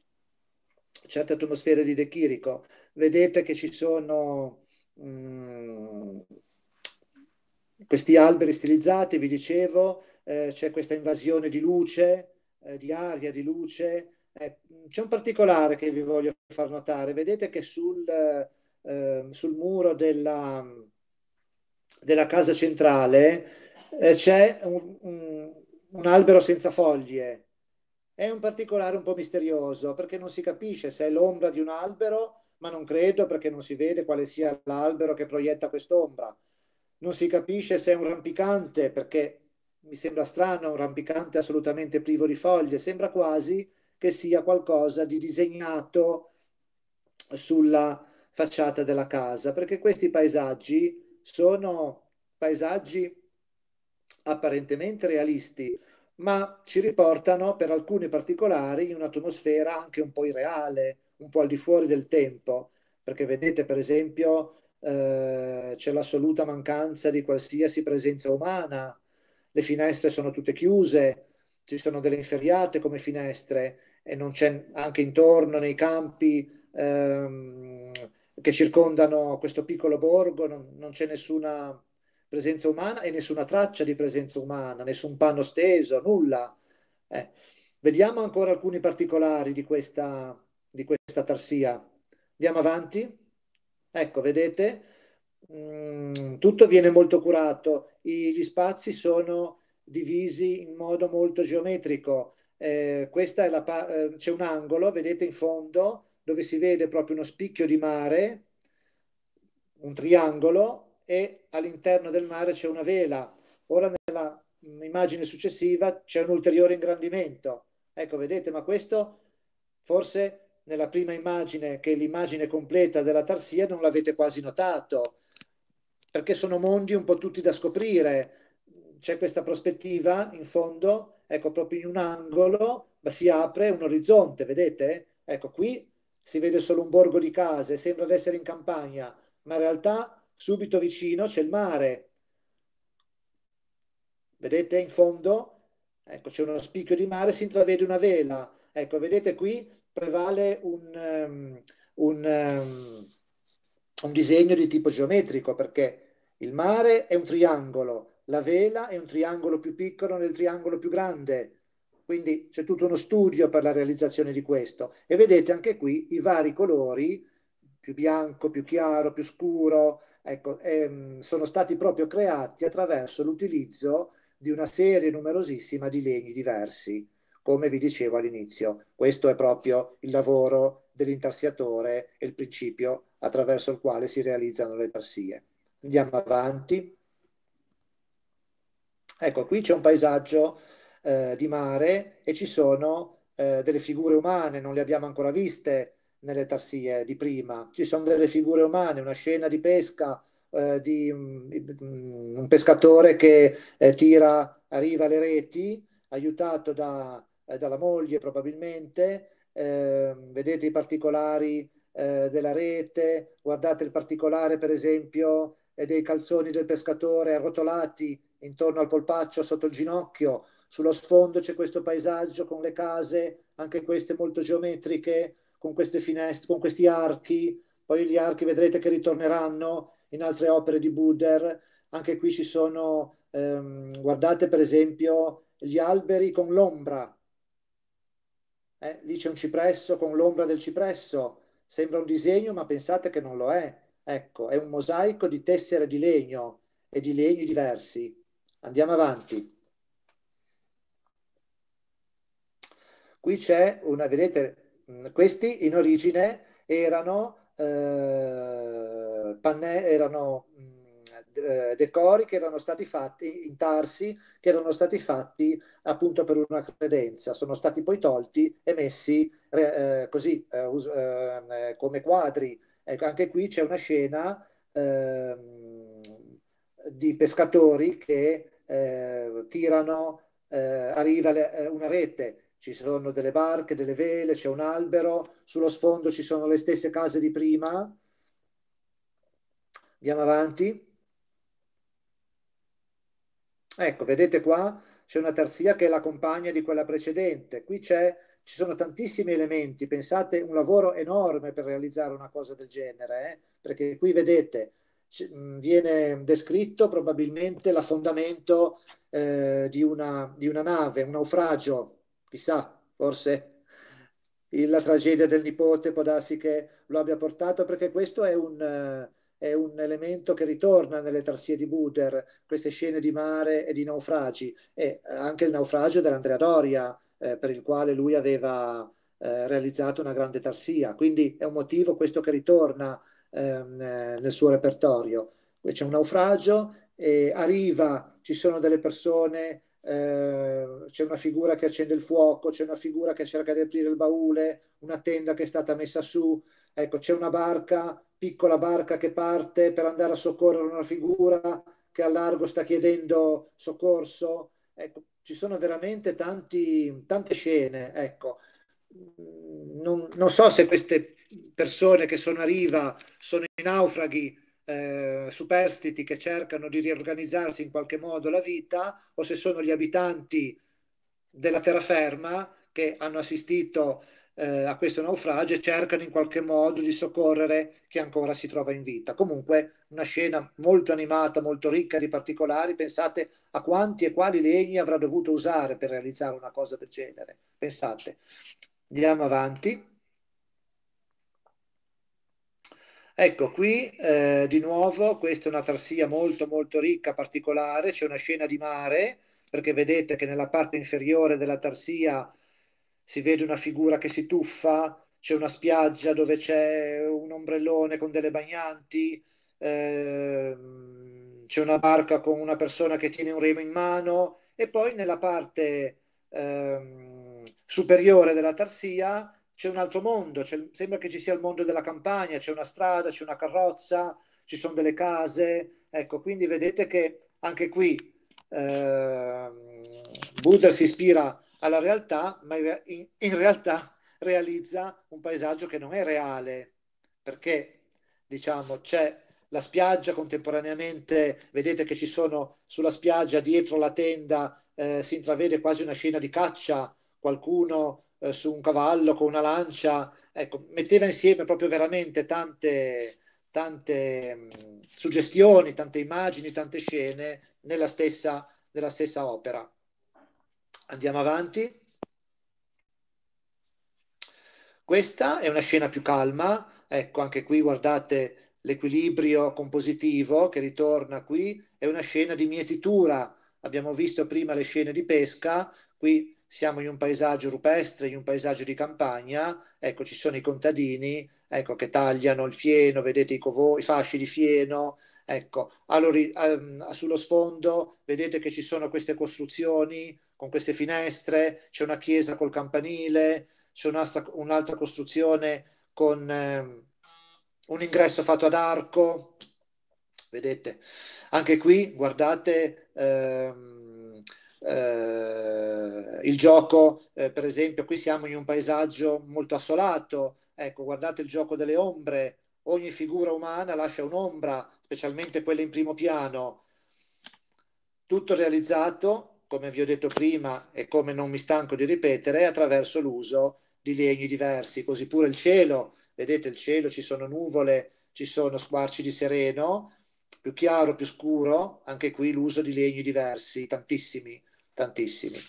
certe atmosfere di De Chirico. Vedete che ci sono mh, mm, questi alberi stilizzati, vi dicevo, eh, c'è questa invasione di luce, eh, di aria, di luce. Eh, c'è un particolare che vi voglio far notare. Vedete che sul, ehm, sul muro della, della, casa centrale eh, c'è un, un, un albero senza foglie è un particolare un po' misterioso perché non si capisce se è l'ombra di un albero, ma non credo perché non si vede quale sia l'albero che proietta quest'ombra. Non si capisce se è un rampicante perché mi sembra strano un rampicante assolutamente privo di foglie, sembra quasi che sia qualcosa di disegnato sulla facciata della casa, perché questi paesaggi sono paesaggi apparentemente realisti, ma ci riportano per alcuni particolari in un'atmosfera anche un po' irreale, un po' al di fuori del tempo, perché vedete per esempio eh, c'è l'assoluta mancanza di qualsiasi presenza umana, le finestre sono tutte chiuse, ci sono delle inferriate come finestre e non c'è anche intorno nei campi ehm, che circondano questo piccolo borgo, non, non c'è nessuna presenza umana e nessuna traccia di presenza umana, nessun panno steso, nulla. Eh. Vediamo ancora alcuni particolari di questa, di questa tarsia. Andiamo avanti. Ecco, vedete, mm, tutto viene molto curato, I, gli spazi sono divisi in modo molto geometrico. Eh, questa è la pa- eh, c'è un angolo, vedete in fondo, dove si vede proprio uno spicchio di mare, un triangolo e all'interno del mare c'è una vela. Ora nella mm, immagine successiva c'è un ulteriore ingrandimento. Ecco, vedete, ma questo forse nella prima immagine, che è l'immagine completa della Tarsia, non l'avete quasi notato, perché sono mondi un po' tutti da scoprire. C'è questa prospettiva in fondo, ecco, proprio in un angolo, ma si apre un orizzonte, vedete? Ecco, qui si vede solo un borgo di case, sembra di essere in campagna, ma in realtà subito vicino c'è il mare. Vedete in fondo? Ecco, c'è uno spicchio di mare, si intravede una vela. Ecco, vedete qui prevale un, um, un, um, un disegno di tipo geometrico perché il mare è un triangolo, la vela è un triangolo più piccolo nel triangolo più grande. Quindi c'è tutto uno studio per la realizzazione di questo. E vedete anche qui i vari colori, più bianco, più chiaro, più scuro, ecco, ehm, sono stati proprio creati attraverso l'utilizzo di una serie numerosissima di legni diversi, come vi dicevo all'inizio. Questo è proprio il lavoro dell'intarsiatore e il principio attraverso il quale si realizzano le tarsie. Andiamo avanti. Ecco, qui c'è un paesaggio eh, di mare e ci sono eh, delle figure umane, non le abbiamo ancora viste, nelle tarsie di prima. Ci sono delle figure umane, una scena di pesca eh, di um, un pescatore che eh, tira a riva le reti, aiutato da, eh, dalla moglie probabilmente. Ehm, vedete i particolari eh, della rete, guardate il particolare per esempio eh, dei calzoni del pescatore arrotolati intorno al polpaccio sotto il ginocchio. Sullo sfondo c'è questo paesaggio con le case, anche queste molto geometriche, con queste finestre, con questi archi, poi gli archi vedrete che ritorneranno in altre opere di Buder, anche qui ci sono, ehm, guardate per esempio gli alberi con l'ombra, eh, lì c'è un cipresso con l'ombra del cipresso, sembra un disegno ma pensate che non lo è, ecco, è un mosaico di tessere di legno e di legni diversi. Andiamo avanti. Qui c'è una, vedete, Mm, questi in origine erano, eh, panne- erano mh, mm, eh, decori che erano stati fatti, intarsi che erano stati fatti appunto per una credenza, sono stati poi tolti e messi eh, così eh, us- eh, come quadri. Ecco, anche qui c'è una scena ehm, di pescatori che eh, tirano, arriva le- una rete ci sono delle barche, delle vele, c'è un albero, sullo sfondo ci sono le stesse case di prima. Andiamo avanti. Ecco, vedete qua c'è una tarsia che è la compagna di quella precedente. Qui c'è, ci sono tantissimi elementi, pensate un lavoro enorme per realizzare una cosa del genere, eh? perché qui vedete mm, viene descritto probabilmente l'affondamento eh, di, una, di una nave, un naufragio chissà, forse la tragedia del nipote può darsi che lo abbia portato, perché questo è un, eh, è un elemento che ritorna nelle tarsie di Buder, queste scene di mare e di naufragi, e anche il naufragio dell'Andrea Doria, eh, per il quale lui aveva eh, realizzato una grande tarsia. Quindi è un motivo questo che ritorna ehm, eh, nel suo repertorio. C'è un naufragio, e arriva, ci sono delle persone eh, c'è una figura che accende il fuoco, c'è una figura che cerca di aprire il baule, una tenda che è stata messa su, ecco, c'è una barca, piccola barca che parte per andare a soccorrere una figura che al largo sta chiedendo soccorso. Ecco, ci sono veramente tanti, tante scene, ecco. Mm, non, non so se queste persone che sono a riva sono i naufraghi eh, superstiti che cercano di riorganizzarsi in qualche modo la vita o se sono gli abitanti della terraferma che hanno assistito eh, a questo naufragio e cercano in qualche modo di soccorrere chi ancora si trova in vita. Comunque una scena molto animata, molto ricca di particolari, pensate a quanti e quali legni avrà dovuto usare per realizzare una cosa del genere. Pensate. Andiamo avanti. Ecco, qui eh, di nuovo questa è una tarsia molto molto ricca, particolare, c'è una scena di mare, perché vedete che nella parte inferiore della tarsia si vede una figura che si tuffa, c'è una spiaggia dove c'è un ombrellone con delle bagnanti, eh, c'è una barca con una persona che tiene un remo in mano e poi nella parte eh, superiore della tarsia c'è un altro mondo, sembra che ci sia il mondo della campagna, c'è una strada, c'è una carrozza, ci sono delle case, ecco, quindi vedete che anche qui eh, Buddha si ispira alla realtà, ma in, in realtà realizza un paesaggio che non è reale, perché diciamo c'è la spiaggia contemporaneamente, vedete che ci sono sulla spiaggia dietro la tenda eh, si intravede quasi una scena di caccia, qualcuno eh, su un cavallo con una lancia, ecco, metteva insieme proprio veramente tante, tante suggestioni, tante immagini, tante scene nella stessa, nella stessa opera. Andiamo avanti. Questa è una scena più calma, ecco anche qui guardate l'equilibrio compositivo che ritorna qui, è una scena di mietitura, abbiamo visto prima le scene di pesca, qui siamo in un paesaggio rupestre, in un paesaggio di campagna, ecco ci sono i contadini ecco, che tagliano il fieno, vedete i, covo- i fasci di fieno, ecco, allora, um, sullo sfondo vedete che ci sono queste costruzioni con queste finestre, c'è una chiesa col campanile, c'è un'altra, un'altra costruzione con um, un ingresso fatto ad arco, vedete, anche qui guardate... Um, eh, il gioco, eh, per esempio, qui siamo in un paesaggio molto assolato, ecco, guardate il gioco delle ombre, ogni figura umana lascia un'ombra, specialmente quelle in primo piano, tutto realizzato, come vi ho detto prima e come non mi stanco di ripetere, attraverso l'uso di legni diversi, così pure il cielo, vedete il cielo, ci sono nuvole, ci sono squarci di sereno, più chiaro, più scuro, anche qui l'uso di legni diversi, tantissimi tantissimi.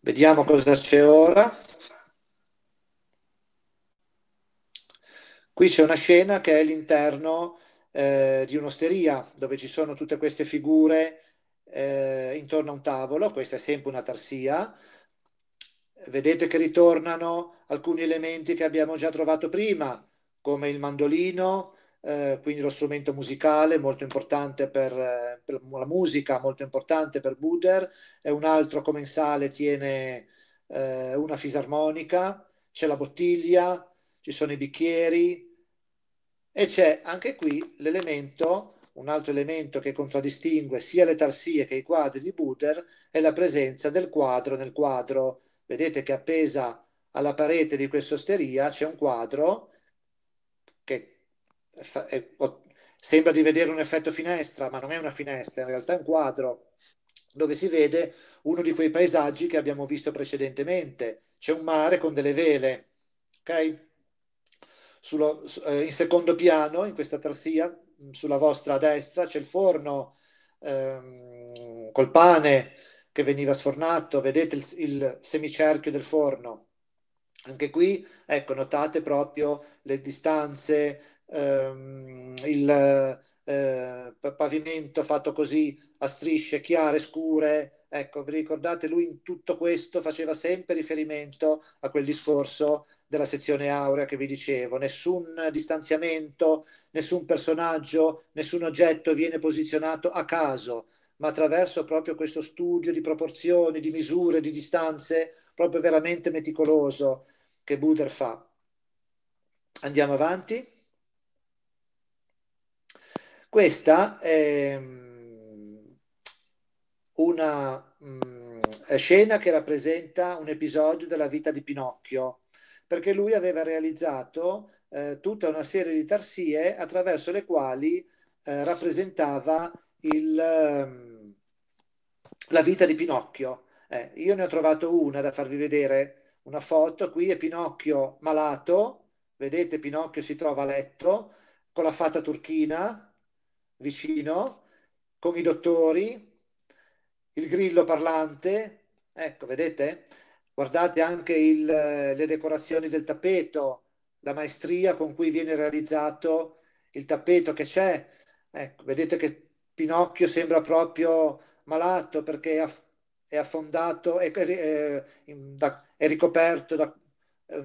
Vediamo cosa c'è ora. Qui c'è una scena che è all'interno eh, di un'osteria dove ci sono tutte queste figure eh, intorno a un tavolo, questa è sempre una tarsia. Vedete che ritornano alcuni elementi che abbiamo già trovato prima, come il mandolino, eh, quindi lo strumento musicale molto importante per, eh, per, la musica, molto importante per Buder, e un altro commensale tiene eh, una fisarmonica, c'è la bottiglia, ci sono i bicchieri e c'è anche qui l'elemento, un altro elemento che contraddistingue sia le tarsie che i quadri di Buder è la presenza del quadro nel quadro. Vedete che appesa alla parete di questa osteria c'è un quadro è, sembra di vedere un effetto finestra, ma non è una finestra, in realtà è un quadro dove si vede uno di quei paesaggi che abbiamo visto precedentemente. C'è un mare con delle vele, ok? Sullo, eh, in secondo piano, in questa tarsia, sulla vostra destra, c'è il forno ehm, col pane che veniva sfornato, vedete il, il semicerchio del forno. Anche qui, ecco, notate proprio le distanze, ehm, il eh, pavimento fatto così a strisce chiare, scure. Ecco, vi ricordate, lui in tutto questo faceva sempre riferimento a quel discorso della sezione aurea che vi dicevo, nessun distanziamento, nessun personaggio, nessun oggetto viene posizionato a caso, ma attraverso proprio questo studio di proporzioni, di misure, di distanze, proprio veramente meticoloso che Buder fa. Andiamo avanti. Questa è mm, una mm, scena che rappresenta un episodio della vita di Pinocchio, perché lui aveva realizzato eh, tutta una serie di tarsie attraverso le quali eh, rappresentava il, mm, la vita di Pinocchio. Eh, io ne ho trovato una da farvi vedere, una foto, qui è Pinocchio malato, vedete Pinocchio si trova a letto con la fata turchina, vicino, con i dottori, il grillo parlante, ecco, vedete? Guardate anche il, eh, le decorazioni del tappeto, la maestria con cui viene realizzato il tappeto che c'è. Ecco, vedete che Pinocchio sembra proprio malato perché è, affondato, è, è, è ricoperto da,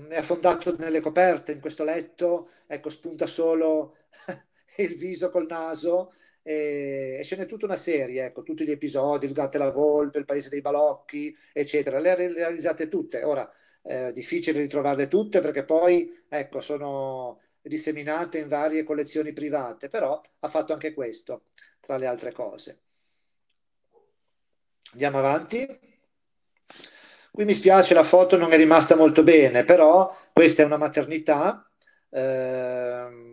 è affondato nelle coperte in questo letto, ecco, spunta solo il viso col naso e, ce n'è tutta una serie, ecco, tutti gli episodi, il Gatte la volpe, il paese dei balocchi, eccetera, le ha realizzate tutte. Ora, è eh, difficile ritrovarle tutte perché poi, ecco, sono disseminate in varie collezioni private, però ha fatto anche questo, tra le altre cose. Andiamo avanti. Qui mi spiace, la foto non è rimasta molto bene, però questa è una maternità. Ehm,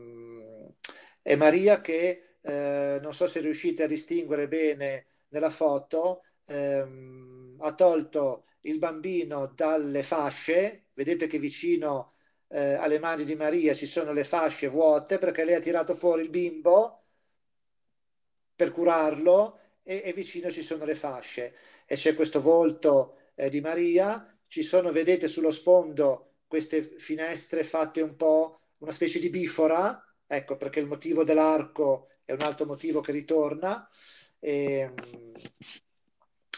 e Maria che eh, non so se riuscite a distinguere bene nella foto, ehm, ha tolto il bambino dalle fasce, vedete che vicino eh, alle mani di Maria ci sono le fasce vuote perché lei ha tirato fuori il bimbo per curarlo e, e vicino ci sono le fasce e c'è questo volto eh, di Maria, ci sono, vedete sullo sfondo queste finestre fatte un po' una specie di bifora ecco perché il motivo dell'arco è un altro motivo che ritorna. E, ehm,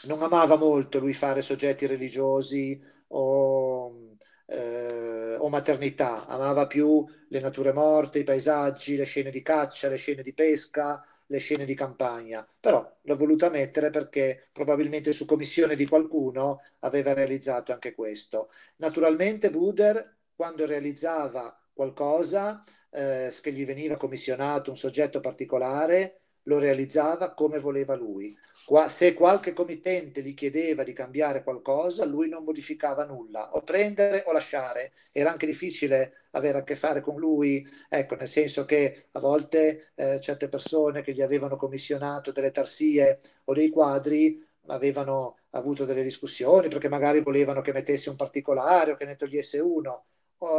non amava molto lui fare soggetti religiosi o, eh, o, maternità, amava più le nature morte, i paesaggi, le scene di caccia, le scene di pesca, le scene di campagna, però l'ho voluta mettere perché probabilmente su commissione di qualcuno aveva realizzato anche questo. Naturalmente Buder quando realizzava qualcosa eh, che gli veniva commissionato un soggetto particolare, lo realizzava come voleva lui. Qua, se qualche committente gli chiedeva di cambiare qualcosa, lui non modificava nulla, o prendere o lasciare. Era anche difficile avere a che fare con lui, ecco, nel senso che a volte eh, certe persone che gli avevano commissionato delle tarsie o dei quadri avevano avuto delle discussioni perché magari volevano che mettesse un particolare o che ne togliesse uno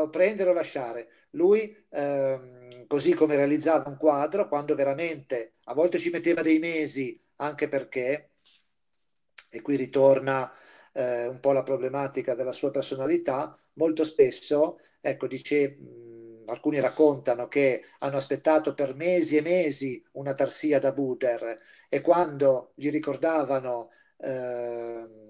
prendere o lasciare. Lui, ehm, così come realizzava un quadro, quando veramente a volte ci metteva dei mesi, anche perché, e qui ritorna eh, un po' la problematica della sua personalità, molto spesso, ecco, dice, mh, alcuni raccontano che hanno aspettato per mesi e mesi una tarsia da Buder e quando gli ricordavano... Ehm,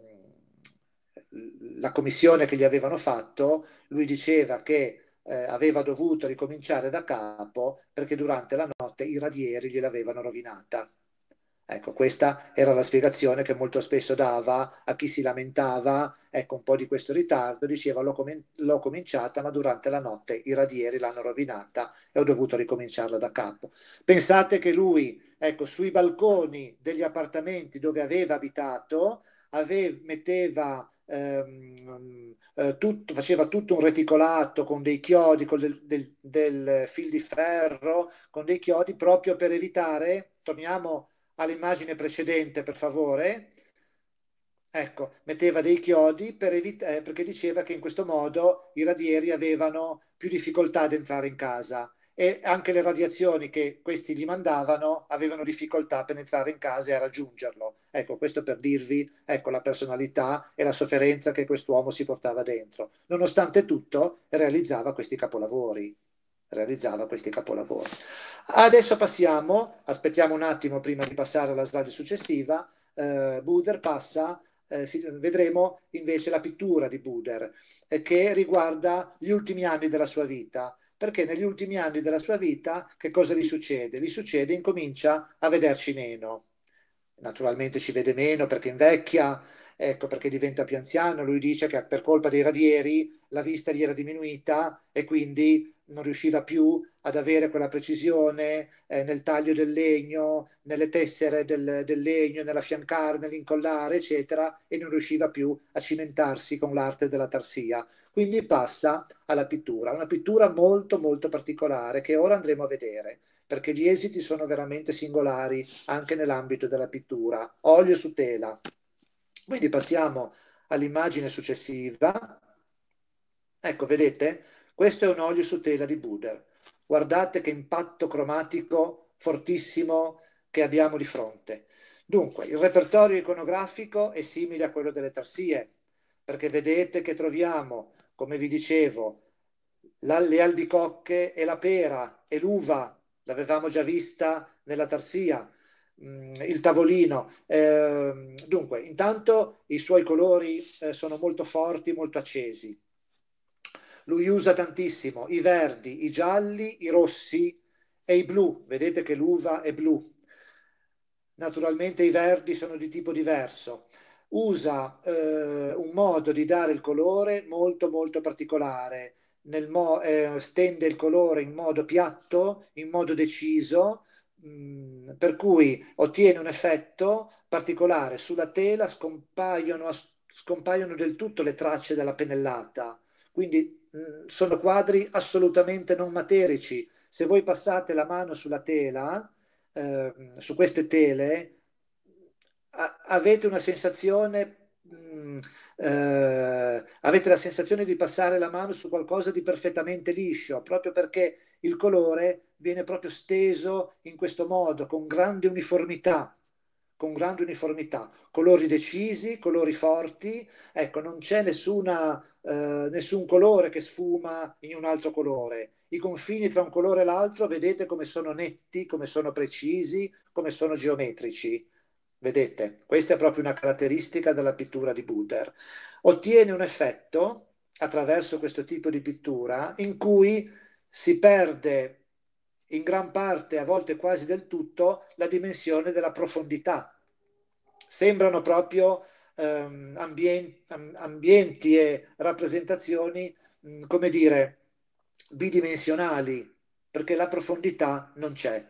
la commissione che gli avevano fatto, lui diceva che eh, aveva dovuto ricominciare da capo perché durante la notte i radieri gliel'avevano rovinata. Ecco, questa era la spiegazione che molto spesso dava a chi si lamentava, ecco, un po' di questo ritardo, diceva l'ho, com- l'ho cominciata ma durante la notte i radieri l'hanno rovinata e ho dovuto ricominciarla da capo. Pensate che lui, ecco, sui balconi degli appartamenti dove aveva abitato, aveva, metteva Ehm, eh, tutto, faceva tutto un reticolato con dei chiodi, con del, del, del fil di ferro, con dei chiodi, proprio per evitare, torniamo all'immagine precedente per favore, ecco, metteva dei chiodi per evitare, eh, perché diceva che in questo modo i radieri avevano più difficoltà ad entrare in casa e anche le radiazioni che questi gli mandavano avevano difficoltà a penetrare in casa e a raggiungerlo. Ecco, questo per dirvi ecco, la personalità e la sofferenza che quest'uomo si portava dentro. Nonostante tutto, realizzava questi capolavori. Realizzava questi capolavori. Adesso passiamo, aspettiamo un attimo prima di passare alla slide successiva. Eh, Buder passa eh, vedremo invece la pittura di Buder eh, che riguarda gli ultimi anni della sua vita perché negli ultimi anni della sua vita che cosa gli succede? Gli succede incomincia a vederci meno. Naturalmente ci vede meno perché invecchia, ecco perché diventa più anziano, lui dice che per colpa dei radieri la vista gli era diminuita e quindi non riusciva più ad avere quella precisione eh, nel taglio del legno, nelle tessere del, del legno, nella fiancarne, nell'incollare, eccetera, e non riusciva più a cimentarsi con l'arte della tarsia. Quindi passa alla pittura, una pittura molto molto particolare che ora andremo a vedere perché gli esiti sono veramente singolari anche nell'ambito della pittura, olio su tela. Quindi passiamo all'immagine successiva. Ecco, vedete? Questo è un olio su tela di Buder. Guardate che impatto cromatico fortissimo che abbiamo di fronte. Dunque, il repertorio iconografico è simile a quello delle tarsie, perché vedete che troviamo come vi dicevo, la, le albicocche e la pera e l'uva, l'avevamo già vista nella tarsia, mh, mm, il tavolino. Eh, dunque, intanto i suoi colori eh, sono molto forti, molto accesi. Lui usa tantissimo i verdi, i gialli, i rossi e i blu. Vedete che l'uva è blu. Naturalmente i verdi sono di tipo diverso, usa eh, un modo di dare il colore molto molto particolare, mo- eh, stende il colore in modo piatto, in modo deciso, mh, mm, per cui ottiene un effetto particolare. Sulla tela scompaiono, scompaiono del tutto le tracce della pennellata, quindi mh, mm, sono quadri assolutamente non materici. Se voi passate la mano sulla tela, eh, su queste tele, avete una sensazione, mm, eh, avete la sensazione di passare la mano su qualcosa di perfettamente liscio, proprio perché il colore viene proprio steso in questo modo, con grande uniformità, con grande uniformità, colori decisi, colori forti, ecco, non c'è nessuna, eh, nessun colore che sfuma in un altro colore. I confini tra un colore e l'altro vedete come sono netti, come sono precisi, come sono geometrici. Vedete, questa è proprio una caratteristica della pittura di Buder. Ottiene un effetto attraverso questo tipo di pittura in cui si perde in gran parte, a volte quasi del tutto, la dimensione della profondità. Sembrano proprio ehm, ambien- ambienti e rappresentazioni, mh, come dire, bidimensionali, perché la profondità non c'è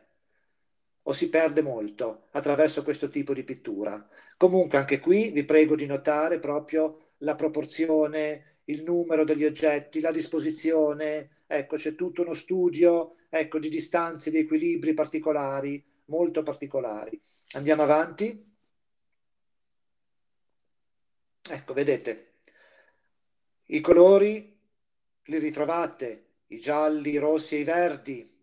o si perde molto attraverso questo tipo di pittura. Comunque anche qui vi prego di notare proprio la proporzione, il numero degli oggetti, la disposizione, ecco c'è tutto uno studio ecco, di distanze, di equilibri particolari, molto particolari. Andiamo avanti. Ecco, vedete, i colori li ritrovate, i gialli, i rossi e i verdi,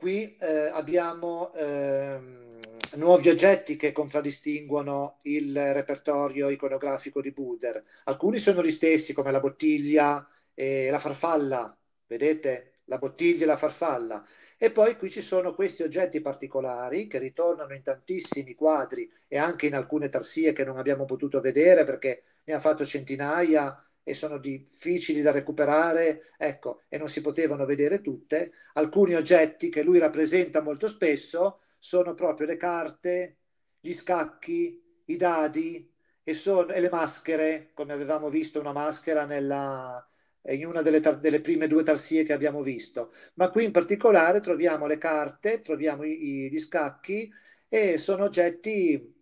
Qui eh, abbiamo ehm, nuovi oggetti che contraddistinguono il repertorio iconografico di Buder. Alcuni sono gli stessi, come la bottiglia e la farfalla, vedete? La bottiglia e la farfalla. E poi qui ci sono questi oggetti particolari che ritornano in tantissimi quadri e anche in alcune tarsie che non abbiamo potuto vedere perché ne ha fatto centinaia e sono difficili da recuperare, ecco, e non si potevano vedere tutte, alcuni oggetti che lui rappresenta molto spesso sono proprio le carte, gli scacchi, i dadi e, sono, e le maschere, come avevamo visto una maschera nella, in una delle, tar- delle, prime due tarsie che abbiamo visto. Ma qui in particolare troviamo le carte, troviamo i- gli scacchi e sono oggetti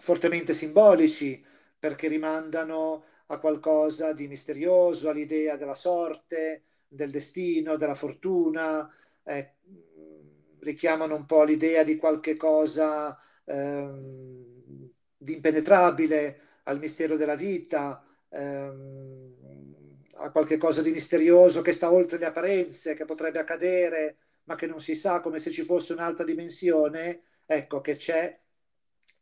fortemente simbolici perché rimandano a qualcosa di misterioso, all'idea della sorte, del destino, della fortuna, eh, richiamano un po' l'idea di qualche cosa ehm, di impenetrabile, al mistero della vita, ehm, a qualche cosa di misterioso che sta oltre le apparenze, che potrebbe accadere, ma che non si sa, come se ci fosse un'altra dimensione, ecco che c'è,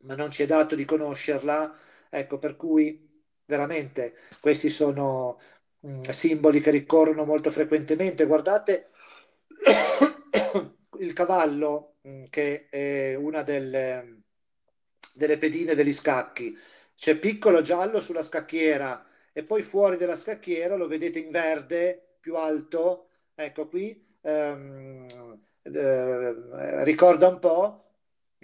ma non ci è dato di conoscerla, ecco per cui veramente questi sono mh, mm, simboli che ricorrono molto frequentemente. Guardate il cavallo mh, mm, che è una delle, delle pedine degli scacchi. C'è piccolo giallo sulla scacchiera e poi fuori dalla scacchiera lo vedete in verde più alto. Ecco qui, ehm, eh, ricorda un po'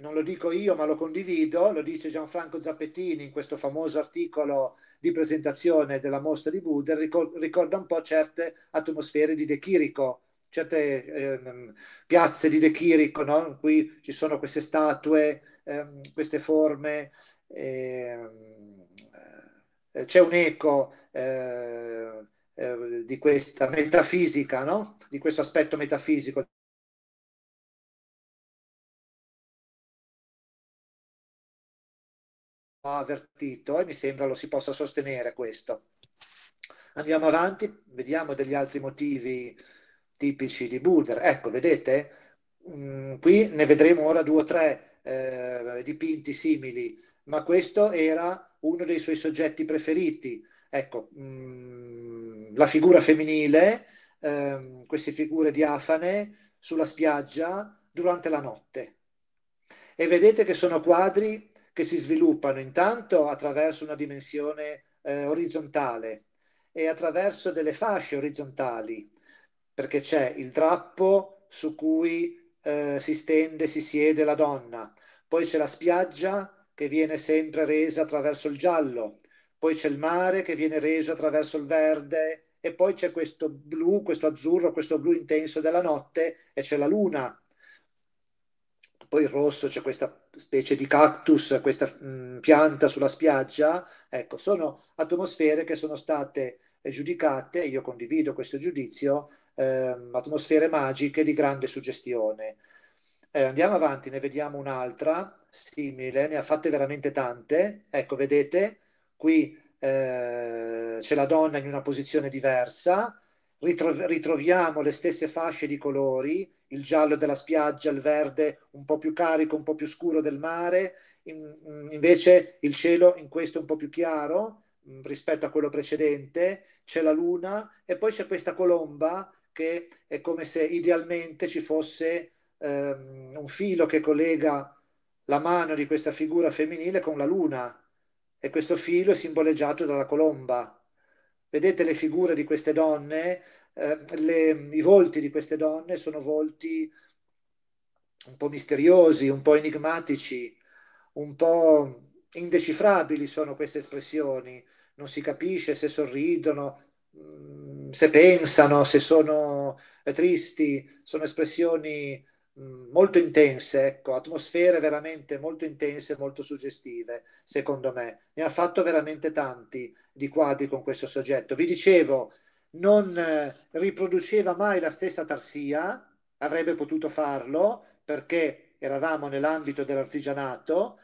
non lo dico io ma lo condivido, lo dice Gianfranco Zappettini in questo famoso articolo di presentazione della mostra di Buder, ricorda un po' certe atmosfere di De Chirico, certe eh, piazze di De Chirico, no? cui ci sono queste statue, eh, queste forme, ehm, eh, c'è un eco eh, eh, di questa metafisica, no? di questo aspetto metafisico avvertito e mi sembra lo si possa sostenere questo. Andiamo avanti, vediamo degli altri motivi tipici di Buder. Ecco, vedete, mm, qui ne vedremo ora due o tre eh, dipinti simili, ma questo era uno dei suoi soggetti preferiti. Ecco, mm, la figura femminile, eh, queste figure diafane sulla spiaggia durante la notte. E vedete che sono quadri che si sviluppano intanto attraverso una dimensione eh, orizzontale e attraverso delle fasce orizzontali, perché c'è il drappo su cui eh, si stende, si siede la donna, poi c'è la spiaggia che viene sempre resa attraverso il giallo, poi c'è il mare che viene reso attraverso il verde e poi c'è questo blu, questo azzurro, questo blu intenso della notte e c'è la luna poi il rosso c'è questa specie di cactus, questa mh, mm, pianta sulla spiaggia, ecco, sono atmosfere che sono state giudicate, io condivido questo giudizio, ehm, atmosfere magiche di grande suggestione. Eh, andiamo avanti, ne vediamo un'altra simile, ne ha fatte veramente tante. Ecco, vedete, qui eh, c'è la donna in una posizione diversa, ritro- ritroviamo le stesse fasce di colori, il giallo della spiaggia, il verde un po' più carico, un po' più scuro del mare, in, mm, invece il cielo in questo è un po' più chiaro mm, rispetto a quello precedente, c'è la luna e poi c'è questa colomba che è come se idealmente ci fosse ehm, un filo che collega la mano di questa figura femminile con la luna e questo filo è simboleggiato dalla colomba vedete le figure di queste donne, eh, le, i volti di queste donne sono volti un po' misteriosi, un po' enigmatici, un po' indecifrabili sono queste espressioni, non si capisce se sorridono, mm, se pensano, se sono tristi, sono espressioni Mm, molto intense, ecco, atmosfere veramente molto intense, molto suggestive, secondo me. Ne ha fatto veramente tanti di quadri con questo soggetto. Vi dicevo, non eh, riproduceva mai la stessa tarsia, avrebbe potuto farlo perché eravamo nell'ambito dell'artigianato,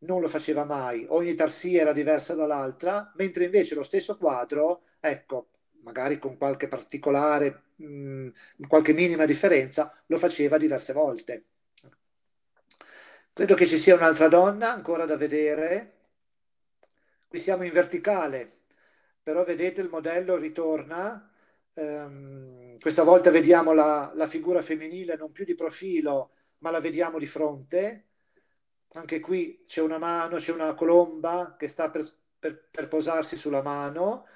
non lo faceva mai, ogni tarsia era diversa dall'altra, mentre invece lo stesso quadro, ecco, magari con qualche particolare mh, qualche minima differenza, lo faceva diverse volte. Credo che ci sia un'altra donna ancora da vedere. Qui siamo in verticale, però vedete il modello ritorna. Ehm, questa volta vediamo la, la, figura femminile non più di profilo, ma la vediamo di fronte. Anche qui c'è una mano, c'è una colomba che sta per, per, per posarsi sulla mano.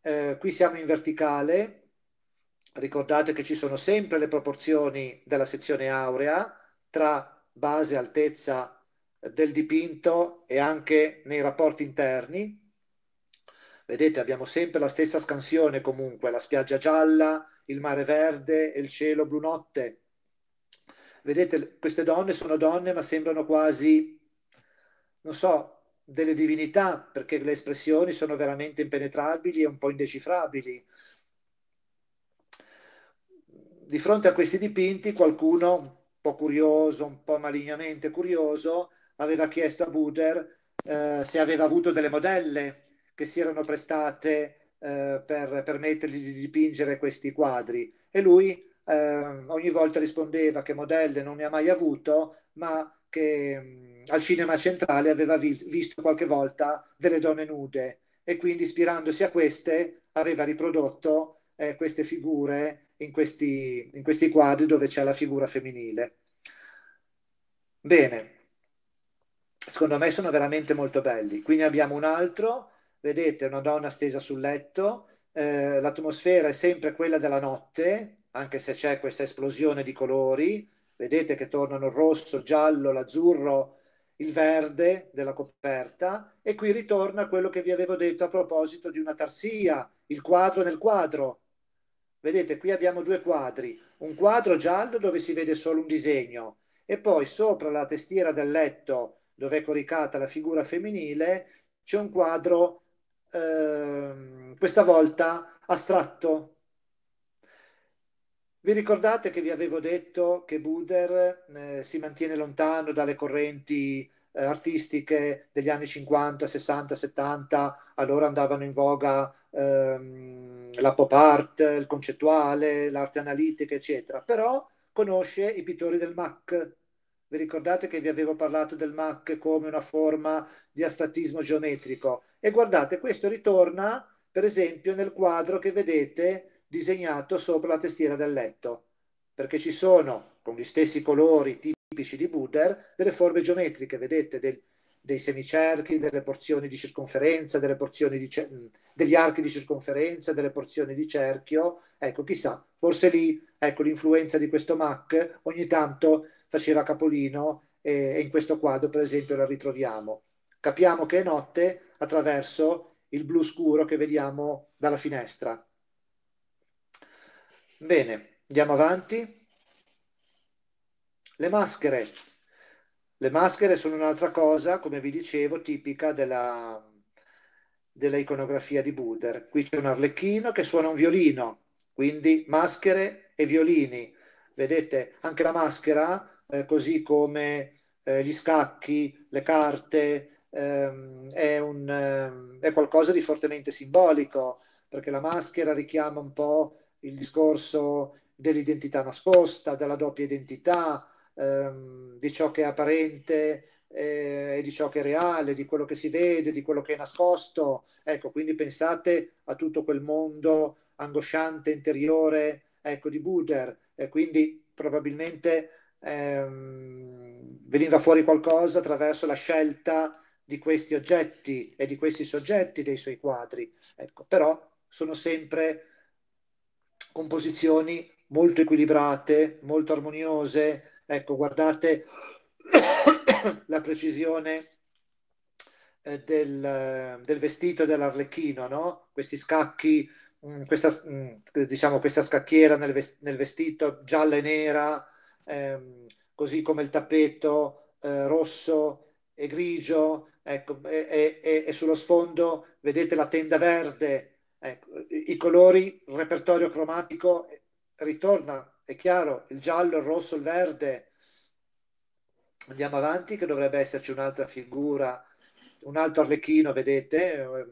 Eh, qui siamo in verticale, Ricordate che ci sono sempre le proporzioni della sezione aurea tra base, e altezza del dipinto e anche nei rapporti interni. Vedete, abbiamo sempre la stessa scansione comunque, la spiaggia gialla, il mare verde e il cielo blu notte. Vedete, queste donne sono donne ma sembrano quasi, non so, delle divinità, perché le espressioni sono veramente impenetrabili e un po' indecifrabili di fronte a questi dipinti qualcuno un po' curioso, un po' malignamente curioso, aveva chiesto a Buder eh, se aveva avuto delle modelle che si erano prestate eh, per permettergli di dipingere questi quadri e lui eh, ogni volta rispondeva che modelle non ne ha mai avuto, ma che mh, mm, al cinema centrale aveva vi- visto qualche volta delle donne nude e quindi ispirandosi a queste aveva riprodotto eh, queste figure in questi, in questi quadri dove c'è la figura femminile. Bene, secondo me sono veramente molto belli. Qui ne abbiamo un altro, vedete una donna stesa sul letto, eh, l'atmosfera è sempre quella della notte, anche se c'è questa esplosione di colori, vedete che tornano il rosso, il giallo, l'azzurro, il verde della coperta e qui ritorna quello che vi avevo detto a proposito di una tarsia, il quadro nel quadro, Vedete, qui abbiamo due quadri, un quadro giallo dove si vede solo un disegno e poi sopra la testiera del letto dove è coricata la figura femminile c'è un quadro, eh, questa volta astratto. Vi ricordate che vi avevo detto che Buder eh, si mantiene lontano dalle correnti eh, artistiche degli anni 50, 60, 70, allora andavano in voga ehm, la pop art, il concettuale, l'arte analitica, eccetera, però conosce i pittori del MAC. Vi ricordate che vi avevo parlato del MAC come una forma di astatismo geometrico? E guardate, questo ritorna per esempio nel quadro che vedete disegnato sopra la testiera del letto, perché ci sono con gli stessi colori tipici di Buder delle forme geometriche, vedete, del, dei semicerchi, delle porzioni di circonferenza, porzioni di cer- degli archi di circonferenza, delle porzioni di cerchio. Ecco, chissà, forse lì ecco, l'influenza di questo Mac ogni tanto faceva capolino e, e in questo quadro, per esempio, la ritroviamo. Capiamo che è notte attraverso il blu scuro che vediamo dalla finestra. Bene, andiamo avanti. Le maschere le maschere sono un'altra cosa, come vi dicevo, tipica della, della iconografia di Buder. Qui c'è un arlecchino che suona un violino, quindi maschere e violini. Vedete, anche la maschera, eh, così come eh, gli scacchi, le carte, ehm, è, un, ehm, è qualcosa di fortemente simbolico, perché la maschera richiama un po' il discorso dell'identità nascosta, della doppia identità, ehm, di ciò che è apparente eh, e di ciò che è reale, di quello che si vede, di quello che è nascosto. Ecco, quindi pensate a tutto quel mondo angosciante interiore ecco, di Buder. E quindi probabilmente ehm, veniva fuori qualcosa attraverso la scelta di questi oggetti e di questi soggetti dei suoi quadri. Ecco, però sono sempre composizioni molto equilibrate, molto armoniose, Ecco, guardate la precisione eh, del, eh, del vestito dell'arlecchino, no? Questi scacchi, mm, questa, mm, diciamo, questa scacchiera nel, vestito gialla e nera, ehm, così come il tappeto eh, rosso e grigio, ecco, e, e, e, sullo sfondo vedete la tenda verde, ecco, i colori, il repertorio cromatico eh, ritorna è chiaro, il giallo, il rosso, il verde. Andiamo avanti che dovrebbe esserci un'altra figura, un altro arlecchino, vedete,